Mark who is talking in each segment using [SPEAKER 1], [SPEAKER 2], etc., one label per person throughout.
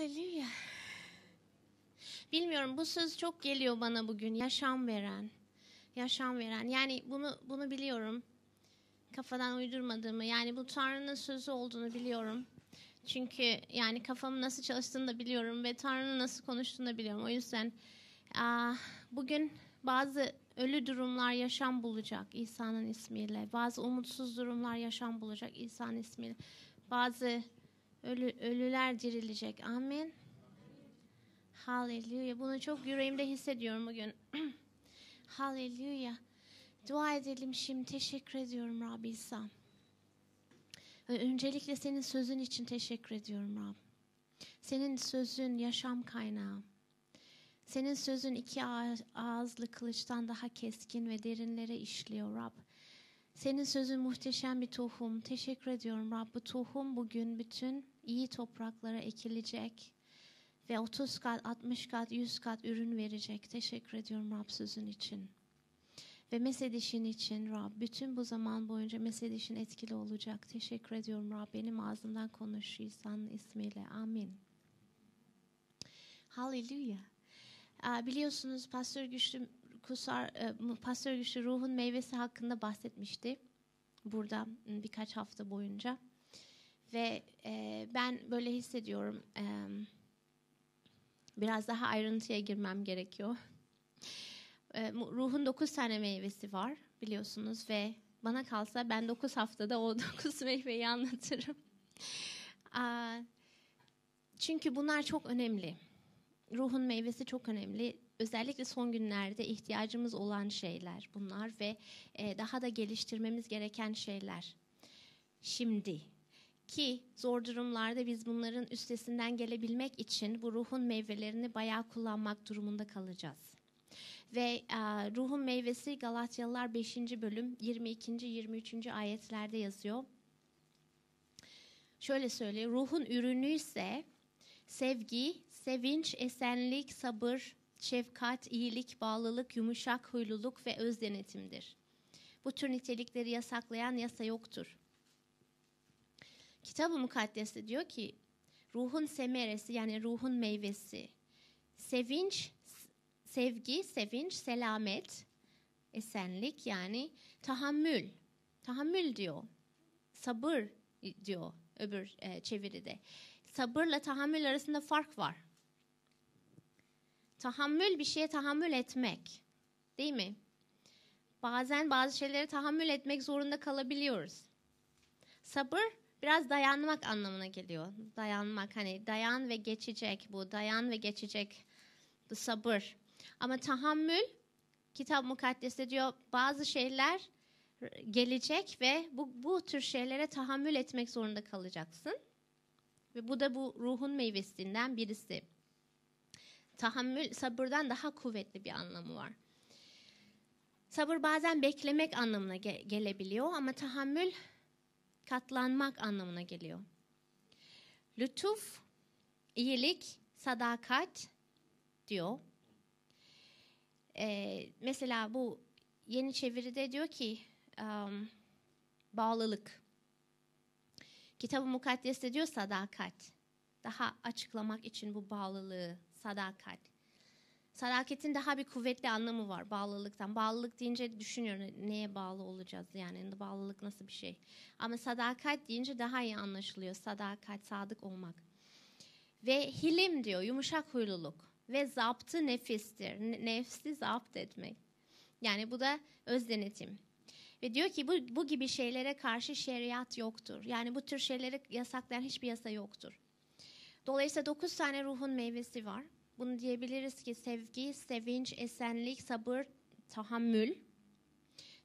[SPEAKER 1] Haleluya. Bilmiyorum bu söz çok geliyor bana bugün. Yaşam veren. Yaşam veren. Yani bunu bunu biliyorum. Kafadan uydurmadığımı yani bu Tanrı'nın sözü olduğunu biliyorum. Çünkü yani kafamın nasıl çalıştığını da biliyorum ve Tanrı'nın nasıl konuştuğunu da biliyorum. O yüzden aa, bugün bazı ölü durumlar yaşam bulacak İsa'nın ismiyle. Bazı umutsuz durumlar yaşam bulacak İsa'nın ismiyle. Bazı Ölü, ölüler dirilecek. Amin. Hallelujah. Bunu çok yüreğimde hissediyorum bugün. Hallelujah. Dua edelim şimdi. Teşekkür ediyorum Rabbi İsa. Öncelikle senin sözün için teşekkür ediyorum Rab. Senin sözün yaşam kaynağı. Senin sözün iki ağızlı kılıçtan daha keskin ve derinlere işliyor Rab. Senin sözün muhteşem bir tohum. Teşekkür ediyorum Rab. Bu tohum bugün bütün iyi topraklara ekilecek ve 30 kat, 60 kat, 100 kat ürün verecek. Teşekkür ediyorum Rab sözün için. Ve mesedişin için Rab, bütün bu zaman boyunca mesedişin etkili olacak. Teşekkür ediyorum Rab, benim ağzımdan konuş ismiyle. Amin. Hallelujah. Biliyorsunuz Pastör Güçlü Kusar, e, Pastör Güçlü Ruh'un meyvesi hakkında bahsetmişti burada birkaç hafta boyunca. Ve e, ben böyle hissediyorum. E, biraz daha ayrıntıya girmem gerekiyor. E, ruhun dokuz tane meyvesi var biliyorsunuz ve bana kalsa ben dokuz haftada o dokuz meyveyi anlatırım. A, çünkü bunlar çok önemli. Ruhun meyvesi çok önemli. Özellikle son günlerde ihtiyacımız olan şeyler bunlar ve e, daha da geliştirmemiz gereken şeyler. Şimdi ki zor durumlarda biz bunların üstesinden gelebilmek için bu ruhun meyvelerini bayağı kullanmak durumunda kalacağız. Ve e, ruhun meyvesi Galatyalılar 5. bölüm 22. 23. ayetlerde yazıyor. Şöyle söylüyor. Ruhun ürünü ise sevgi, sevinç, esenlik, sabır, şefkat, iyilik, bağlılık, yumuşak huyluluk ve öz denetimdir. Bu tür nitelikleri yasaklayan yasa yoktur. Kitab-ı Mukaddes'te diyor ki ruhun semeresi yani ruhun meyvesi sevinç, sevgi, sevinç, selamet, esenlik yani tahammül. Tahammül diyor. Sabır diyor öbür e, çeviride. Sabırla tahammül arasında fark var. Tahammül bir şeye tahammül etmek. Değil mi? Bazen bazı şeylere tahammül etmek zorunda kalabiliyoruz. Sabır biraz dayanmak anlamına geliyor. Dayanmak hani dayan ve geçecek bu. Dayan ve geçecek bu sabır. Ama tahammül kitap mukaddesde diyor bazı şeyler gelecek ve bu, bu tür şeylere tahammül etmek zorunda kalacaksın. Ve bu da bu ruhun meyvesinden birisi. Tahammül sabırdan daha kuvvetli bir anlamı var. Sabır bazen beklemek anlamına ge- gelebiliyor ama tahammül katlanmak anlamına geliyor. Lütuf, iyilik, sadakat diyor. Ee, mesela bu yeni çeviride diyor ki um, bağlılık. Kitab-ı Mukaddes'te diyor sadakat. Daha açıklamak için bu bağlılığı, sadakat, Sadaketin daha bir kuvvetli anlamı var bağlılıktan. Bağlılık deyince düşünüyorum hani neye bağlı olacağız yani hani bağlılık nasıl bir şey. Ama sadakat deyince daha iyi anlaşılıyor. Sadakat, sadık olmak. Ve hilim diyor yumuşak huyluluk ve zaptı nefistir. Nefsi zapt etmek. Yani bu da öz denetim. Ve diyor ki bu, bu gibi şeylere karşı şeriat yoktur. Yani bu tür şeyleri yasaklayan hiçbir yasa yoktur. Dolayısıyla dokuz tane ruhun meyvesi var. Bunu diyebiliriz ki sevgi, sevinç, esenlik, sabır, tahammül,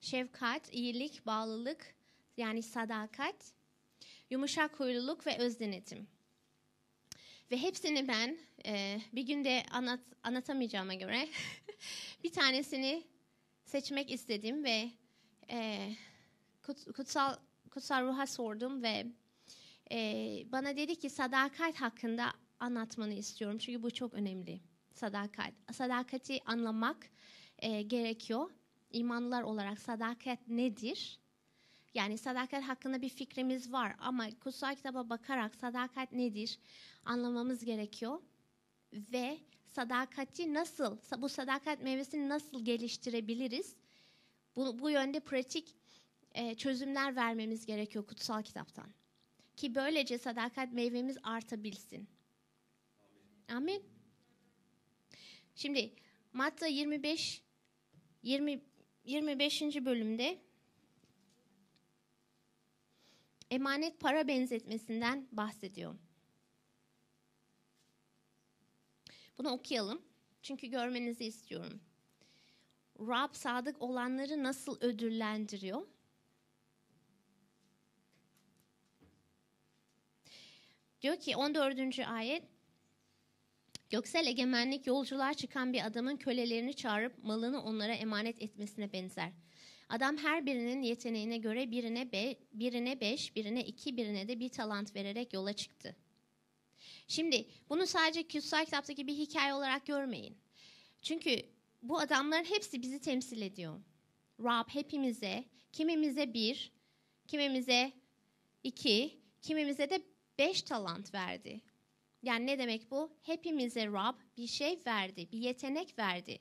[SPEAKER 1] şefkat, iyilik, bağlılık yani sadakat, yumuşak huyluluk ve öz denetim. Ve hepsini ben e, bir günde anlat, anlatamayacağıma göre bir tanesini seçmek istedim ve e, kut, kutsal kutsal ruha sordum ve e, bana dedi ki sadakat hakkında anlatmanı istiyorum. Çünkü bu çok önemli. Sadakat. Sadakati anlamak e, gerekiyor. İmanlılar olarak sadakat nedir? Yani sadakat hakkında bir fikrimiz var ama kutsal kitaba bakarak sadakat nedir anlamamız gerekiyor. Ve sadakati nasıl, bu sadakat meyvesini nasıl geliştirebiliriz? Bu, bu yönde pratik e, çözümler vermemiz gerekiyor kutsal kitaptan. Ki böylece sadakat meyvemiz artabilsin. Amin. Şimdi Matta 25 20 25. bölümde emanet para benzetmesinden bahsediyor. Bunu okuyalım. Çünkü görmenizi istiyorum. Rab sadık olanları nasıl ödüllendiriyor? Diyor ki 14. ayet Göksel egemenlik yolculuğa çıkan bir adamın kölelerini çağırıp malını onlara emanet etmesine benzer. Adam her birinin yeteneğine göre birine, be, birine beş, birine iki, birine de bir talant vererek yola çıktı. Şimdi bunu sadece kutsal kitaptaki bir hikaye olarak görmeyin. Çünkü bu adamların hepsi bizi temsil ediyor. Rab hepimize, kimimize bir, kimimize iki, kimimize de beş talant verdi. Yani ne demek bu? Hepimize Rab bir şey verdi, bir yetenek verdi.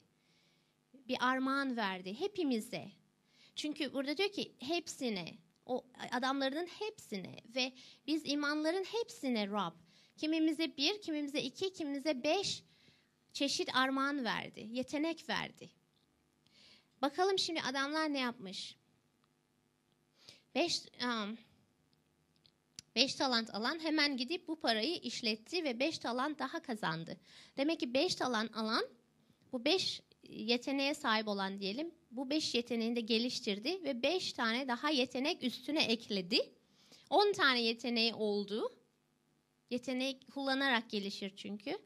[SPEAKER 1] Bir armağan verdi hepimize. Çünkü burada diyor ki hepsine, o adamlarının hepsine ve biz imanların hepsine Rab. Kimimize bir, kimimize iki, kimimize beş çeşit armağan verdi, yetenek verdi. Bakalım şimdi adamlar ne yapmış? Beş, um, 5 talant alan hemen gidip bu parayı işletti ve 5 talant daha kazandı. Demek ki 5 talant alan bu 5 yeteneğe sahip olan diyelim bu 5 yeteneğini de geliştirdi ve 5 tane daha yetenek üstüne ekledi. 10 tane yeteneği oldu. Yeteneği kullanarak gelişir çünkü.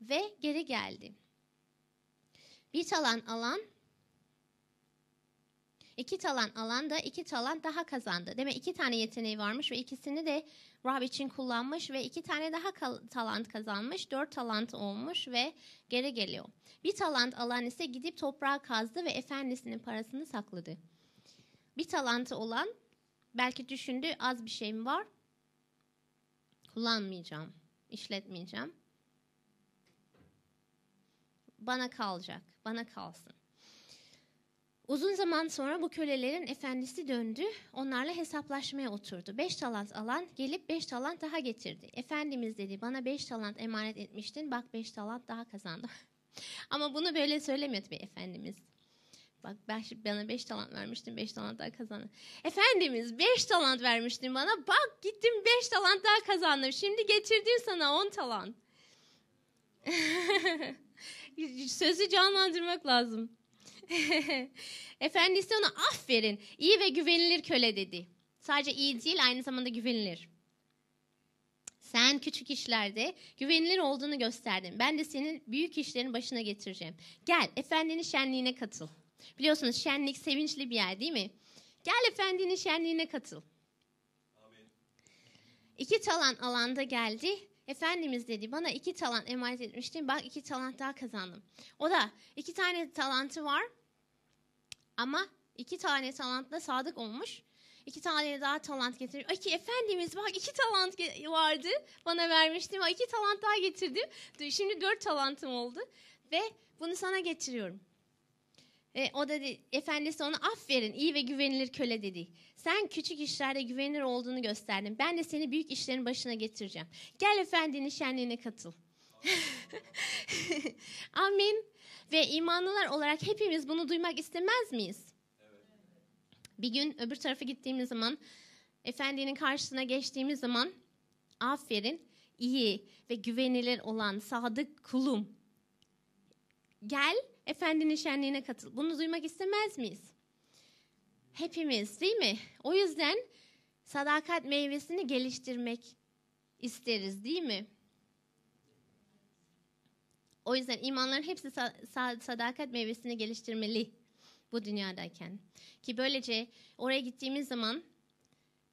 [SPEAKER 1] Ve geri geldi. Bir talan alan İki talan alan da iki talan daha kazandı. Demek iki tane yeteneği varmış ve ikisini de Rab için kullanmış ve iki tane daha talant kazanmış. Dört talant olmuş ve geri geliyor. Bir talant alan ise gidip toprağa kazdı ve efendisinin parasını sakladı. Bir talantı olan belki düşündü az bir şeyim var. Kullanmayacağım, işletmeyeceğim. Bana kalacak, bana kalsın. Uzun zaman sonra bu kölelerin efendisi döndü, onlarla hesaplaşmaya oturdu. Beş talant alan gelip beş talant daha getirdi. Efendimiz dedi bana beş talant emanet etmiştin, bak beş talant daha kazandım. Ama bunu böyle söylemiyor tabii Efendimiz. Bak ben bana beş talant vermiştin, beş talant daha kazandım. Efendimiz beş talant vermiştin bana, bak gittim beş talant daha kazandım. Şimdi getirdim sana on talant. Sözü canlandırmak lazım. Efendisi ona aferin iyi ve güvenilir köle dedi. Sadece iyi değil aynı zamanda güvenilir. Sen küçük işlerde güvenilir olduğunu gösterdin. Ben de senin büyük işlerin başına getireceğim. Gel efendinin şenliğine katıl. Biliyorsunuz şenlik sevinçli bir yer değil mi? Gel efendinin şenliğine katıl. Amin. İki talan alanda geldi Efendimiz dedi bana iki talant emanet etmiştin. Bak iki talant daha kazandım. O da iki tane talantı var ama iki tane talantla sadık olmuş. İki tane daha talant getirdim. Ay ki efendimiz bak iki talant vardı bana vermiştim. Ay iki talant daha getirdim. Şimdi dört talantım oldu ve bunu sana getiriyorum. E, o da dedi, efendisi ona aferin iyi ve güvenilir köle dedi. Sen küçük işlerde güvenilir olduğunu gösterdin. Ben de seni büyük işlerin başına getireceğim. Gel efendinin şenliğine katıl. Amin. Ve imanlılar olarak hepimiz bunu duymak istemez miyiz? Bir gün öbür tarafa gittiğimiz zaman, efendinin karşısına geçtiğimiz zaman aferin iyi ve güvenilir olan sadık kulum. Gel Efendinin şenliğine katıl. Bunu duymak istemez miyiz? Hepimiz değil mi? O yüzden sadakat meyvesini geliştirmek isteriz değil mi? O yüzden imanların hepsi sadakat meyvesini geliştirmeli bu dünyadayken. Ki böylece oraya gittiğimiz zaman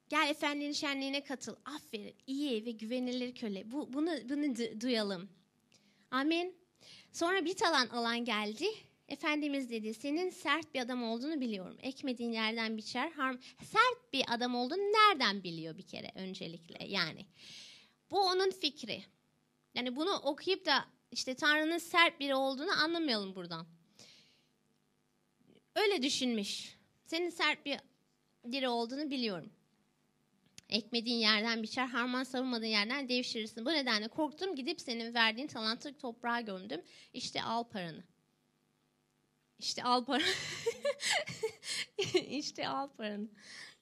[SPEAKER 1] gel efendinin şenliğine katıl, aferin, iyi ve güvenilir köle. Bu, bunu, bunu duyalım. Amin. Sonra bir talan alan geldi. Efendimiz dedi senin sert bir adam olduğunu biliyorum. Ekmediğin yerden biçer. Harm sert bir adam olduğunu nereden biliyor bir kere öncelikle yani. Bu onun fikri. Yani bunu okuyup da işte Tanrı'nın sert biri olduğunu anlamayalım buradan. Öyle düşünmüş. Senin sert bir biri olduğunu biliyorum. Ekmediğin yerden biçer, harman savunmadığın yerden devşirirsin. Bu nedenle korktum gidip senin verdiğin talantı toprağa gömdüm. İşte al paranı. İşte al paranı. İşte al paranı.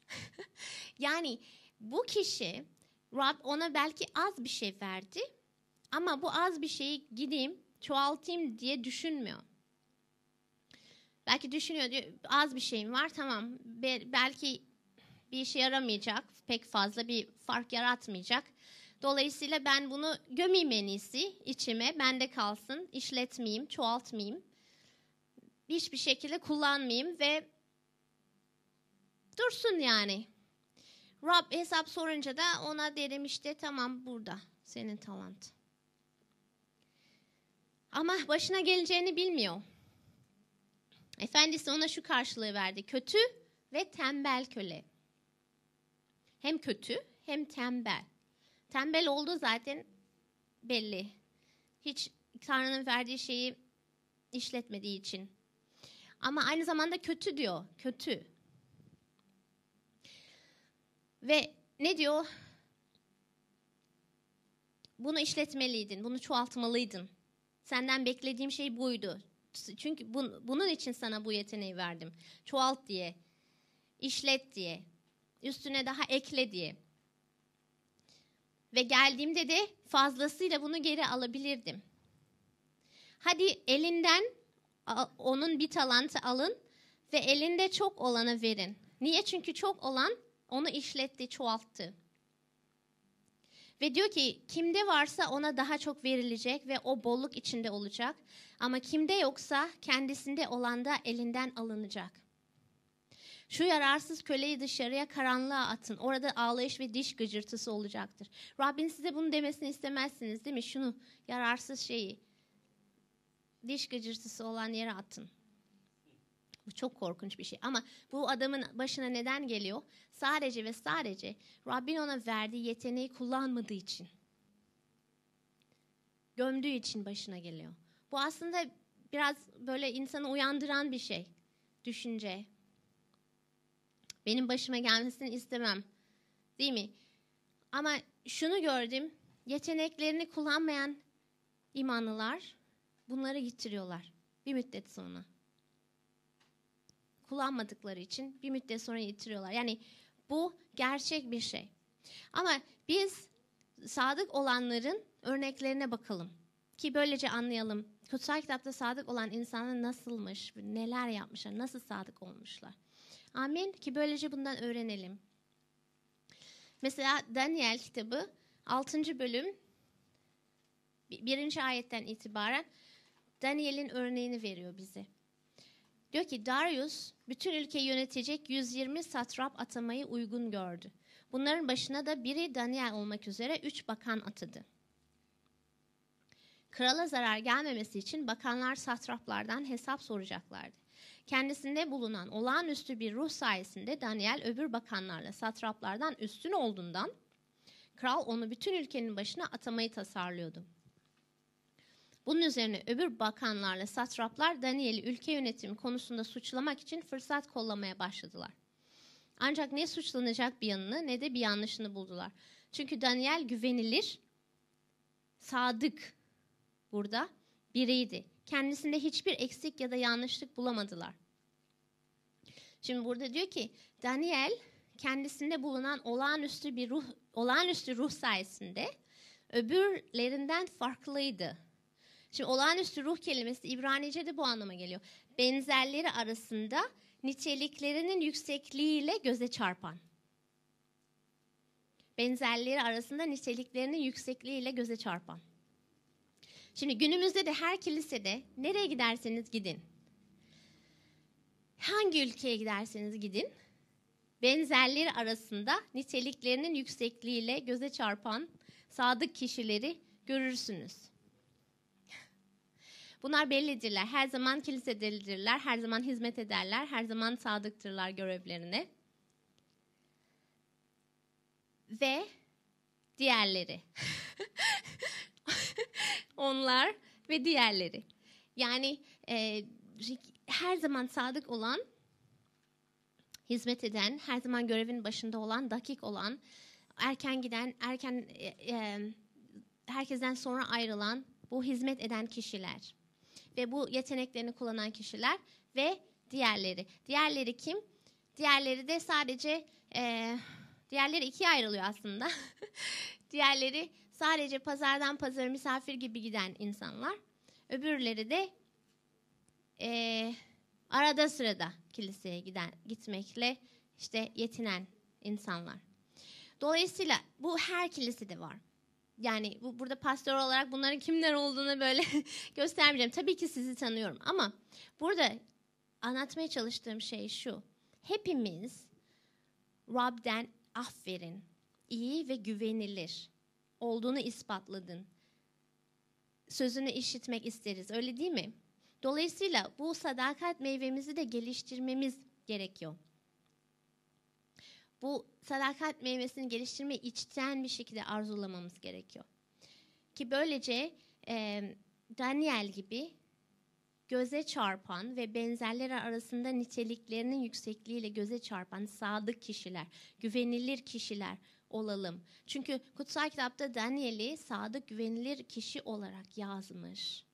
[SPEAKER 1] yani bu kişi Rab ona belki az bir şey verdi ama bu az bir şeyi gideyim çoğaltayım diye düşünmüyor. Belki düşünüyor diyor az bir şeyim var tamam belki bir işe yaramayacak, pek fazla bir fark yaratmayacak. Dolayısıyla ben bunu gömeyim en iyisi içime, bende kalsın, işletmeyeyim, çoğaltmayayım. Hiçbir şekilde kullanmayayım ve dursun yani. Rab hesap sorunca da ona derim işte tamam burada senin talent. Ama başına geleceğini bilmiyor. Efendisi ona şu karşılığı verdi. Kötü ve tembel köle. Hem kötü hem tembel. Tembel oldu zaten belli. Hiç Tanrı'nın verdiği şeyi işletmediği için. Ama aynı zamanda kötü diyor. Kötü. Ve ne diyor? Bunu işletmeliydin, bunu çoğaltmalıydın. Senden beklediğim şey buydu. Çünkü bun, bunun için sana bu yeteneği verdim. Çoğalt diye, işlet diye üstüne daha ekle diye. Ve geldiğimde de fazlasıyla bunu geri alabilirdim. Hadi elinden onun bir talantı alın ve elinde çok olanı verin. Niye? Çünkü çok olan onu işletti, çoğalttı. Ve diyor ki kimde varsa ona daha çok verilecek ve o bolluk içinde olacak. Ama kimde yoksa kendisinde olan da elinden alınacak.'' Şu yararsız köleyi dışarıya karanlığa atın. Orada ağlayış ve diş gıcırtısı olacaktır. Rabbin size bunu demesini istemezsiniz değil mi? Şunu yararsız şeyi diş gıcırtısı olan yere atın. Bu çok korkunç bir şey. Ama bu adamın başına neden geliyor? Sadece ve sadece Rabbin ona verdiği yeteneği kullanmadığı için. Gömdüğü için başına geliyor. Bu aslında biraz böyle insanı uyandıran bir şey. Düşünce, benim başıma gelmesini istemem. Değil mi? Ama şunu gördüm. Yeteneklerini kullanmayan imanlılar bunları yitiriyorlar bir müddet sonra. Kullanmadıkları için bir müddet sonra yitiriyorlar. Yani bu gerçek bir şey. Ama biz sadık olanların örneklerine bakalım. Ki böylece anlayalım. Kutsal kitapta sadık olan insanlar nasılmış, neler yapmışlar, nasıl sadık olmuşlar. Amin ki böylece bundan öğrenelim. Mesela Daniel kitabı 6. bölüm 1. ayetten itibaren Daniel'in örneğini veriyor bize. Diyor ki Darius bütün ülkeyi yönetecek 120 satrap atamayı uygun gördü. Bunların başına da biri Daniel olmak üzere 3 bakan atadı. Krala zarar gelmemesi için bakanlar satraplardan hesap soracaklardı kendisinde bulunan olağanüstü bir ruh sayesinde Daniel öbür bakanlarla satraplardan üstün olduğundan kral onu bütün ülkenin başına atamayı tasarlıyordu. Bunun üzerine öbür bakanlarla satraplar Daniel'i ülke yönetimi konusunda suçlamak için fırsat kollamaya başladılar. Ancak ne suçlanacak bir yanını ne de bir yanlışını buldular. Çünkü Daniel güvenilir, sadık burada biriydi kendisinde hiçbir eksik ya da yanlışlık bulamadılar. Şimdi burada diyor ki Daniel kendisinde bulunan olağanüstü bir ruh, olağanüstü ruh sayesinde öbürlerinden farklıydı. Şimdi olağanüstü ruh kelimesi İbranice'de bu anlama geliyor. Benzerleri arasında niteliklerinin yüksekliğiyle göze çarpan. Benzerleri arasında niteliklerinin yüksekliğiyle göze çarpan. Şimdi günümüzde de her kilisede nereye giderseniz gidin. Hangi ülkeye giderseniz gidin. Benzerleri arasında niteliklerinin yüksekliğiyle göze çarpan sadık kişileri görürsünüz. Bunlar bellidirler. Her zaman kilisededirler, her zaman hizmet ederler, her zaman sadıktırlar görevlerine. Ve diğerleri. onlar ve diğerleri. Yani e, her zaman sadık olan, hizmet eden, her zaman görevin başında olan, dakik olan, erken giden, erken e, e, herkesten sonra ayrılan bu hizmet eden kişiler ve bu yeteneklerini kullanan kişiler ve diğerleri. Diğerleri kim? Diğerleri de sadece e, diğerleri ikiye ayrılıyor aslında. diğerleri Sadece pazardan pazar misafir gibi giden insanlar. Öbürleri de e, arada sırada kiliseye giden gitmekle işte yetinen insanlar. Dolayısıyla bu her kilisede var. Yani bu, burada pastör olarak bunların kimler olduğunu böyle göstermeyeceğim. Tabii ki sizi tanıyorum ama burada anlatmaya çalıştığım şey şu. Hepimiz Rab'den aferin, iyi ve güvenilir olduğunu ispatladın. Sözünü işitmek isteriz öyle değil mi? Dolayısıyla bu sadakat meyvemizi de geliştirmemiz gerekiyor. Bu sadakat meyvesini geliştirme içten bir şekilde arzulamamız gerekiyor. Ki böylece e, Daniel gibi göze çarpan ve benzerleri arasında niteliklerinin yüksekliğiyle göze çarpan sadık kişiler, güvenilir kişiler olalım. Çünkü kutsal kitapta Daniel'i sadık güvenilir kişi olarak yazmış.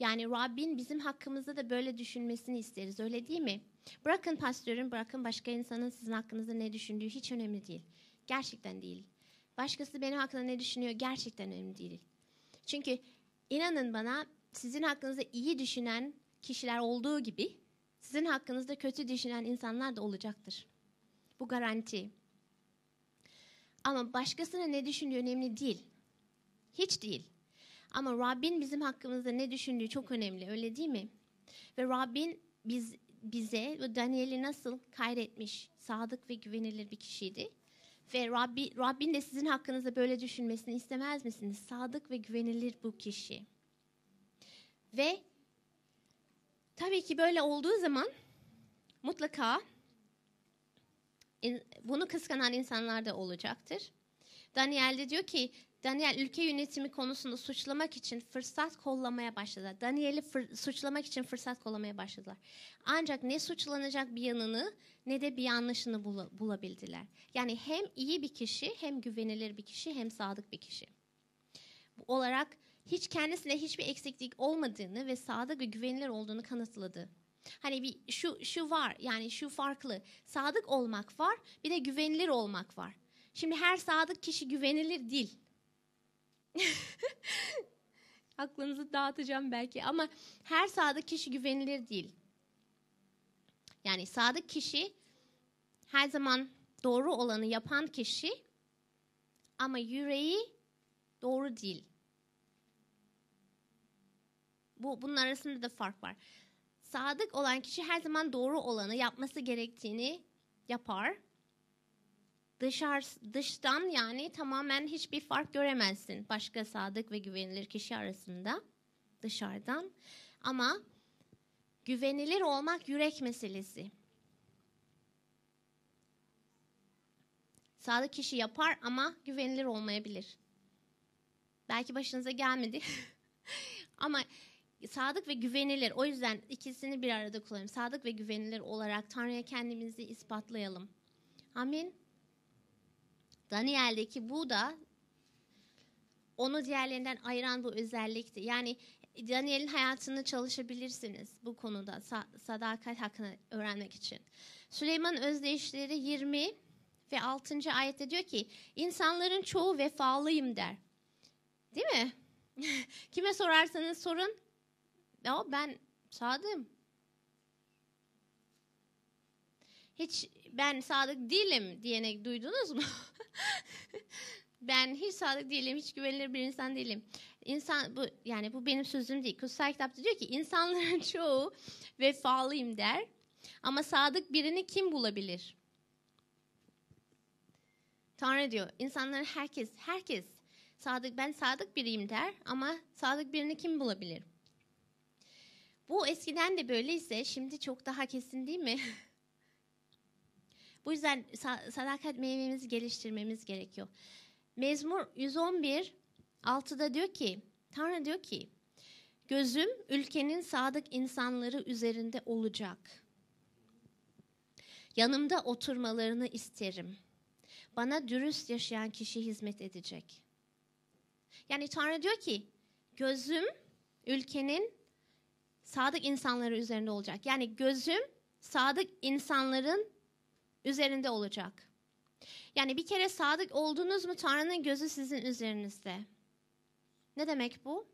[SPEAKER 1] Yani Rabbin bizim hakkımızda da böyle düşünmesini isteriz öyle değil mi? Bırakın pastörün, bırakın başka insanın sizin hakkınızda ne düşündüğü hiç önemli değil. Gerçekten değil. Başkası benim hakkında ne düşünüyor gerçekten önemli değil. Çünkü inanın bana sizin hakkınızda iyi düşünen kişiler olduğu gibi sizin hakkınızda kötü düşünen insanlar da olacaktır. Bu garanti. Ama başkasına ne düşündüğü önemli değil. Hiç değil. Ama Rabbin bizim hakkımızda ne düşündüğü çok önemli öyle değil mi? Ve Rabbin biz, bize bu Daniel'i nasıl kayretmiş, sadık ve güvenilir bir kişiydi. Ve Rabbi, Rabbin de sizin hakkınızda böyle düşünmesini istemez misiniz? Sadık ve güvenilir bu kişi. Ve tabii ki böyle olduğu zaman mutlaka bunu kıskanan insanlar da olacaktır. Daniel de diyor ki Daniel ülke yönetimi konusunda suçlamak için fırsat kollamaya başladılar. Daniel'i suçlamak için fırsat kollamaya başladılar. Ancak ne suçlanacak bir yanını ne de bir yanlışını bul bulabildiler. Yani hem iyi bir kişi, hem güvenilir bir kişi, hem sadık bir kişi. Bu olarak hiç kendisine hiçbir eksiklik olmadığını ve sadık ve güvenilir olduğunu kanıtladı Hani bir şu şu var yani şu farklı. Sadık olmak var bir de güvenilir olmak var. Şimdi her sadık kişi güvenilir değil. Aklınızı dağıtacağım belki ama her sadık kişi güvenilir değil. Yani sadık kişi her zaman doğru olanı yapan kişi ama yüreği doğru değil. Bu bunun arasında da fark var. Sadık olan kişi her zaman doğru olanı yapması gerektiğini yapar. Dışar, dıştan yani tamamen hiçbir fark göremezsin başka sadık ve güvenilir kişi arasında dışarıdan. Ama güvenilir olmak yürek meselesi. Sadık kişi yapar ama güvenilir olmayabilir. Belki başınıza gelmedi. ama sadık ve güvenilir. O yüzden ikisini bir arada kullanayım. Sadık ve güvenilir olarak Tanrı'ya kendimizi ispatlayalım. Amin. Daniel'deki bu da onu diğerlerinden ayıran bu özellikti. Yani Daniel'in hayatını çalışabilirsiniz bu konuda sadakat hakkını öğrenmek için. Süleyman Özdeyişleri 20 ve 6. ayette diyor ki insanların çoğu vefalıyım der. Değil mi? Kime sorarsanız sorun ya ben sadım. Hiç ben sadık değilim diyene duydunuz mu? ben hiç sadık değilim, hiç güvenilir bir insan değilim. İnsan bu yani bu benim sözüm değil. Kutsal kitapta diyor ki insanların çoğu vefalıyım der. Ama sadık birini kim bulabilir? Tanrı diyor insanların herkes herkes sadık ben sadık biriyim der ama sadık birini kim bulabilir? Bu eskiden de böyleyse şimdi çok daha kesin değil mi? Bu yüzden sadakat meyvemizi geliştirmemiz gerekiyor. Mezmur 111 6'da diyor ki Tanrı diyor ki gözüm ülkenin sadık insanları üzerinde olacak. Yanımda oturmalarını isterim. Bana dürüst yaşayan kişi hizmet edecek. Yani Tanrı diyor ki gözüm ülkenin sadık insanları üzerinde olacak. Yani gözüm sadık insanların üzerinde olacak. Yani bir kere sadık oldunuz mu Tanrı'nın gözü sizin üzerinizde. Ne demek bu?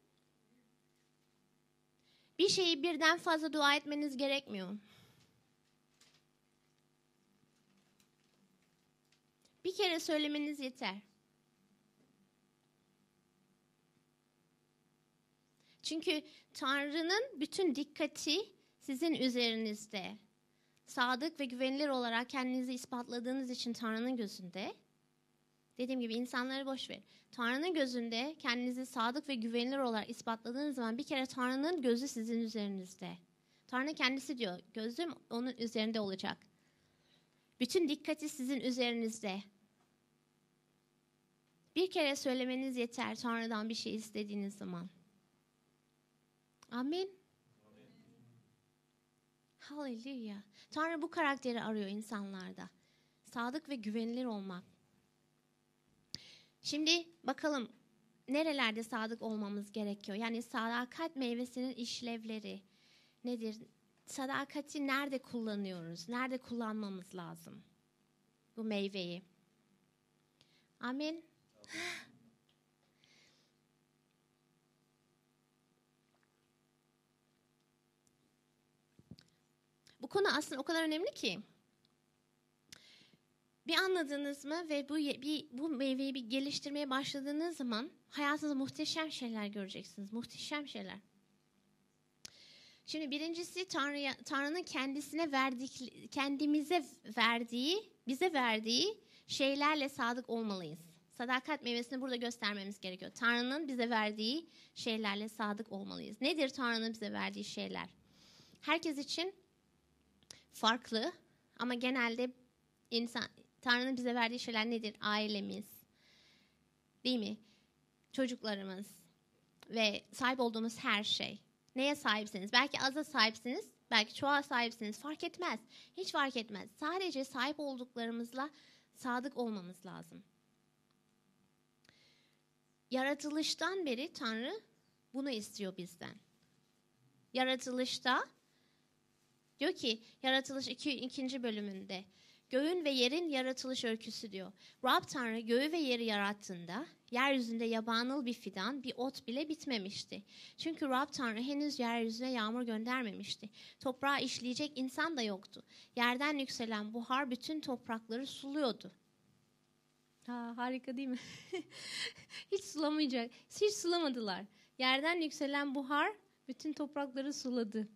[SPEAKER 1] Bir şeyi birden fazla dua etmeniz gerekmiyor. Bir kere söylemeniz yeter. Çünkü Tanrı'nın bütün dikkati sizin üzerinizde. Sadık ve güvenilir olarak kendinizi ispatladığınız için Tanrı'nın gözünde. Dediğim gibi insanları boş ver. Tanrı'nın gözünde kendinizi sadık ve güvenilir olarak ispatladığınız zaman bir kere Tanrı'nın gözü sizin üzerinizde. Tanrı kendisi diyor, gözüm onun üzerinde olacak. Bütün dikkati sizin üzerinizde. Bir kere söylemeniz yeter Tanrı'dan bir şey istediğiniz zaman. Amin. Haleluya. Tanrı bu karakteri arıyor insanlarda. Sadık ve güvenilir olmak. Şimdi bakalım nerelerde sadık olmamız gerekiyor? Yani sadakat meyvesinin işlevleri nedir? Sadakati nerede kullanıyoruz? Nerede kullanmamız lazım bu meyveyi? Amin. Amin. Bu konu aslında o kadar önemli ki. Bir anladınız mı ve bu bir, bu meyveyi bir geliştirmeye başladığınız zaman hayatınızda muhteşem şeyler göreceksiniz. Muhteşem şeyler. Şimdi birincisi Tanrı'ya, Tanrı'nın kendisine verdik, kendimize verdiği, bize verdiği şeylerle sadık olmalıyız. Sadakat meyvesini burada göstermemiz gerekiyor. Tanrı'nın bize verdiği şeylerle sadık olmalıyız. Nedir Tanrı'nın bize verdiği şeyler? Herkes için farklı ama genelde insan Tanrı'nın bize verdiği şeyler nedir? Ailemiz, değil mi? Çocuklarımız ve sahip olduğumuz her şey. Neye sahipsiniz? Belki aza sahipsiniz, belki çoğa sahipsiniz. Fark etmez. Hiç fark etmez. Sadece sahip olduklarımızla sadık olmamız lazım. Yaratılıştan beri Tanrı bunu istiyor bizden. Yaratılışta Diyor ki Yaratılış 2. bölümünde göğün ve yerin yaratılış öyküsü diyor. Rab Tanrı göğü ve yeri yarattığında yeryüzünde yabanıl bir fidan, bir ot bile bitmemişti. Çünkü Rab Tanrı henüz yeryüzüne yağmur göndermemişti. Toprağa işleyecek insan da yoktu. Yerden yükselen buhar bütün toprakları suluyordu. Ha, harika değil mi? hiç sulamayacak. Hiç sulamadılar. Yerden yükselen buhar bütün toprakları suladı.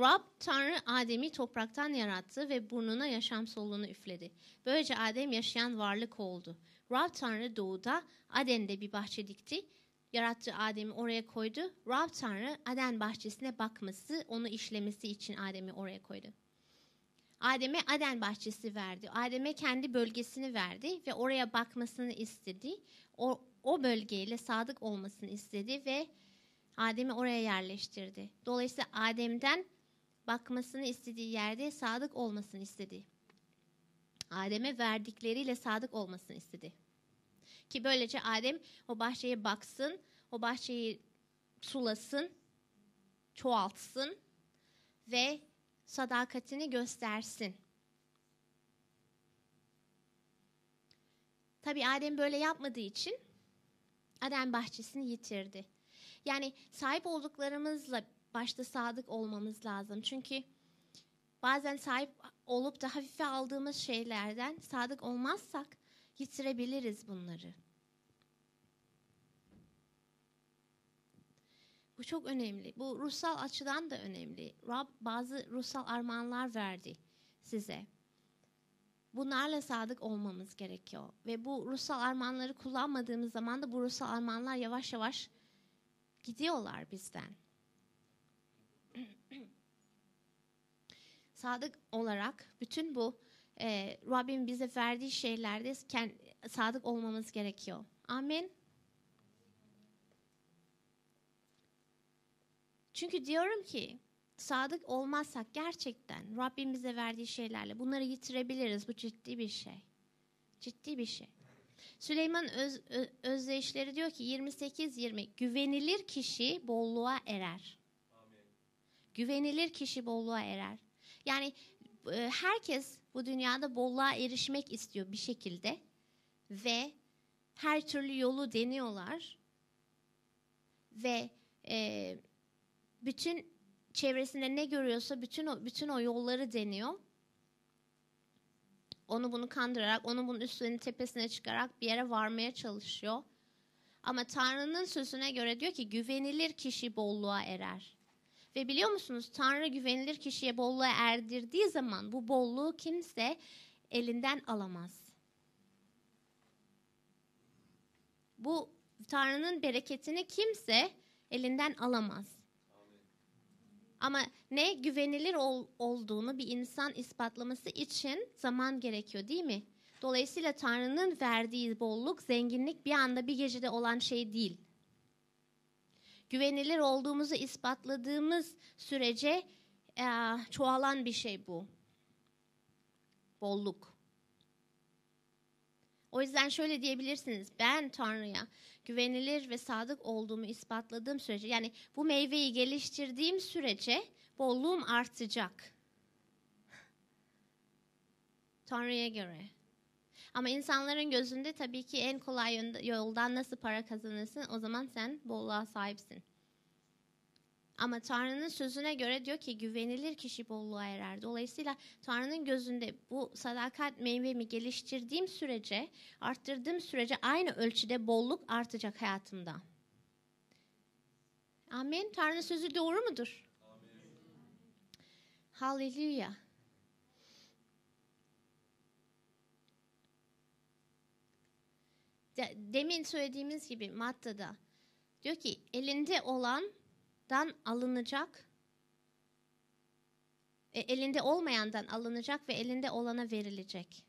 [SPEAKER 1] Rab Tanrı Adem'i topraktan yarattı ve burnuna yaşam soluğunu üfledi. Böylece Adem yaşayan varlık oldu. Rab Tanrı doğuda Aden'de bir bahçe dikti. Yarattığı Adem'i oraya koydu. Rab Tanrı Aden bahçesine bakması, onu işlemesi için Adem'i oraya koydu. Adem'e Aden bahçesi verdi. Adem'e kendi bölgesini verdi ve oraya bakmasını istedi. O, o bölgeyle sadık olmasını istedi ve Adem'i oraya yerleştirdi. Dolayısıyla Adem'den bakmasını istediği yerde sadık olmasını istedi. Adem'e verdikleriyle sadık olmasını istedi. Ki böylece Adem o bahçeye baksın, o bahçeyi sulasın, çoğaltsın ve sadakatini göstersin. Tabi Adem böyle yapmadığı için Adem bahçesini yitirdi. Yani sahip olduklarımızla başta sadık olmamız lazım. Çünkü bazen sahip olup da hafife aldığımız şeylerden sadık olmazsak yitirebiliriz bunları. Bu çok önemli. Bu ruhsal açıdan da önemli. Rab bazı ruhsal armağanlar verdi size. Bunlarla sadık olmamız gerekiyor. Ve bu ruhsal armağanları kullanmadığımız zaman da bu ruhsal armağanlar yavaş yavaş Gidiyorlar bizden. sadık olarak bütün bu e, Rabbim bize verdiği şeylerde kend, sadık olmamız gerekiyor. Amin. Çünkü diyorum ki sadık olmazsak gerçekten Rabbin bize verdiği şeylerle bunları yitirebiliriz. Bu ciddi bir şey. Ciddi bir şey. Süleyman Öz, Özdeşleri diyor ki 28-20 güvenilir kişi bolluğa erer. Amin. Güvenilir kişi bolluğa erer. Yani e, herkes bu dünyada bolluğa erişmek istiyor bir şekilde ve her türlü yolu deniyorlar ve e, bütün çevresinde ne görüyorsa bütün o, bütün o yolları deniyor onu bunu kandırarak, onu bunun üstüne tepesine çıkarak bir yere varmaya çalışıyor. Ama Tanrı'nın sözüne göre diyor ki güvenilir kişi bolluğa erer. Ve biliyor musunuz Tanrı güvenilir kişiye bolluğa erdirdiği zaman bu bolluğu kimse elinden alamaz. Bu Tanrı'nın bereketini kimse elinden alamaz. Ama ne güvenilir ol, olduğunu bir insan ispatlaması için zaman gerekiyor değil mi? Dolayısıyla Tanrı'nın verdiği bolluk, zenginlik bir anda bir gecede olan şey değil. Güvenilir olduğumuzu ispatladığımız sürece e, çoğalan bir şey bu. Bolluk. O yüzden şöyle diyebilirsiniz. Ben Tanrı'ya güvenilir ve sadık olduğumu ispatladığım sürece yani bu meyveyi geliştirdiğim sürece bolluğum artacak. Tanrı'ya göre. Ama insanların gözünde tabii ki en kolay yoldan nasıl para kazanırsın o zaman sen bolluğa sahipsin. Ama Tanrı'nın sözüne göre diyor ki güvenilir kişi bolluğa erer. Dolayısıyla Tanrı'nın gözünde bu sadakat meyvemi geliştirdiğim sürece, arttırdığım sürece aynı ölçüde bolluk artacak hayatımda. Amin. Tanrı'nın sözü doğru mudur? Amin. Hallelujah. Demin söylediğimiz gibi maddada diyor ki elinde olan dan alınacak ve elinde olmayandan alınacak ve elinde olana verilecek.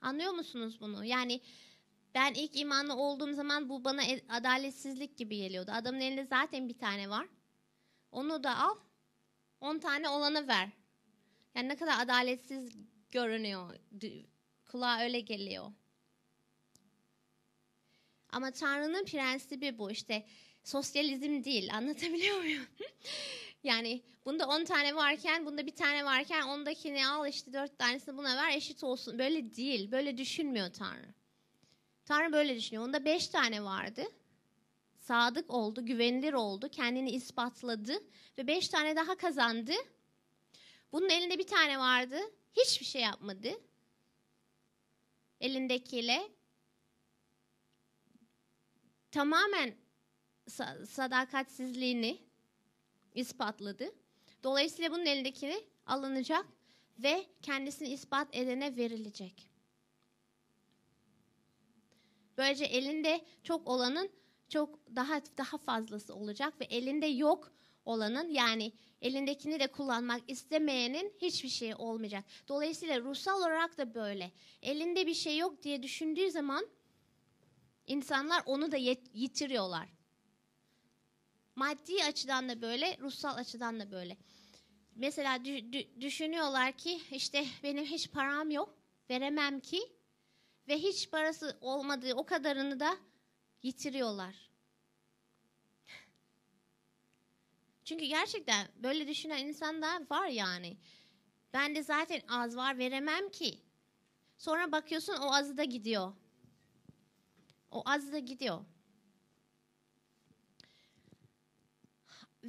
[SPEAKER 1] Anlıyor musunuz bunu? Yani ben ilk imanlı olduğum zaman bu bana e, adaletsizlik gibi geliyordu. Adamın elinde zaten bir tane var. Onu da al. on tane olana ver. Yani ne kadar adaletsiz görünüyor. Kulağa öyle geliyor. Ama Tanrı'nın prensibi bu. işte sosyalizm değil. Anlatabiliyor muyum? yani bunda 10 tane varken, bunda bir tane varken ondakini al işte 4 tanesini buna ver eşit olsun. Böyle değil. Böyle düşünmüyor Tanrı. Tanrı böyle düşünüyor. Onda 5 tane vardı. Sadık oldu, güvenilir oldu, kendini ispatladı ve 5 tane daha kazandı. Bunun elinde bir tane vardı. Hiçbir şey yapmadı. Elindekiyle tamamen sadakatsizliğini ispatladı. Dolayısıyla bunun elindekini alınacak ve kendisini ispat edene verilecek. Böylece elinde çok olanın çok daha daha fazlası olacak ve elinde yok olanın yani elindekini de kullanmak istemeyenin hiçbir şey olmayacak. Dolayısıyla ruhsal olarak da böyle. Elinde bir şey yok diye düşündüğü zaman insanlar onu da yitiriyorlar. Maddi açıdan da böyle, ruhsal açıdan da böyle. Mesela dü- dü- düşünüyorlar ki işte benim hiç param yok, veremem ki ve hiç parası olmadığı o kadarını da yitiriyorlar. Çünkü gerçekten böyle düşünen insan da var yani. Ben de zaten az var veremem ki. Sonra bakıyorsun o azı da gidiyor. O azı da gidiyor.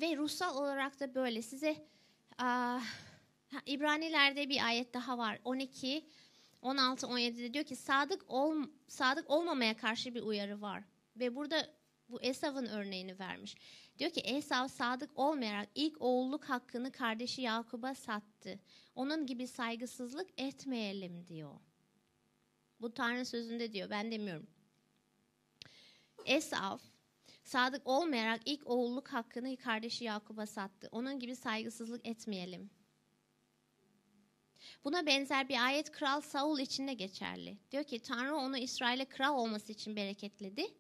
[SPEAKER 1] Ve ruhsal olarak da böyle size ah, a, İbranilerde bir ayet daha var. 12 16 17'de diyor ki sadık ol sadık olmamaya karşı bir uyarı var. Ve burada bu Esav'ın örneğini vermiş. Diyor ki Esav sadık olmayarak ilk oğulluk hakkını kardeşi Yakuba sattı. Onun gibi saygısızlık etmeyelim diyor. Bu Tanrı sözünde diyor ben demiyorum. Esav Sadık olmayarak ilk oğulluk hakkını kardeşi Yakup'a sattı. Onun gibi saygısızlık etmeyelim. Buna benzer bir ayet Kral Saul için de geçerli. Diyor ki Tanrı onu İsrail'e kral olması için bereketledi.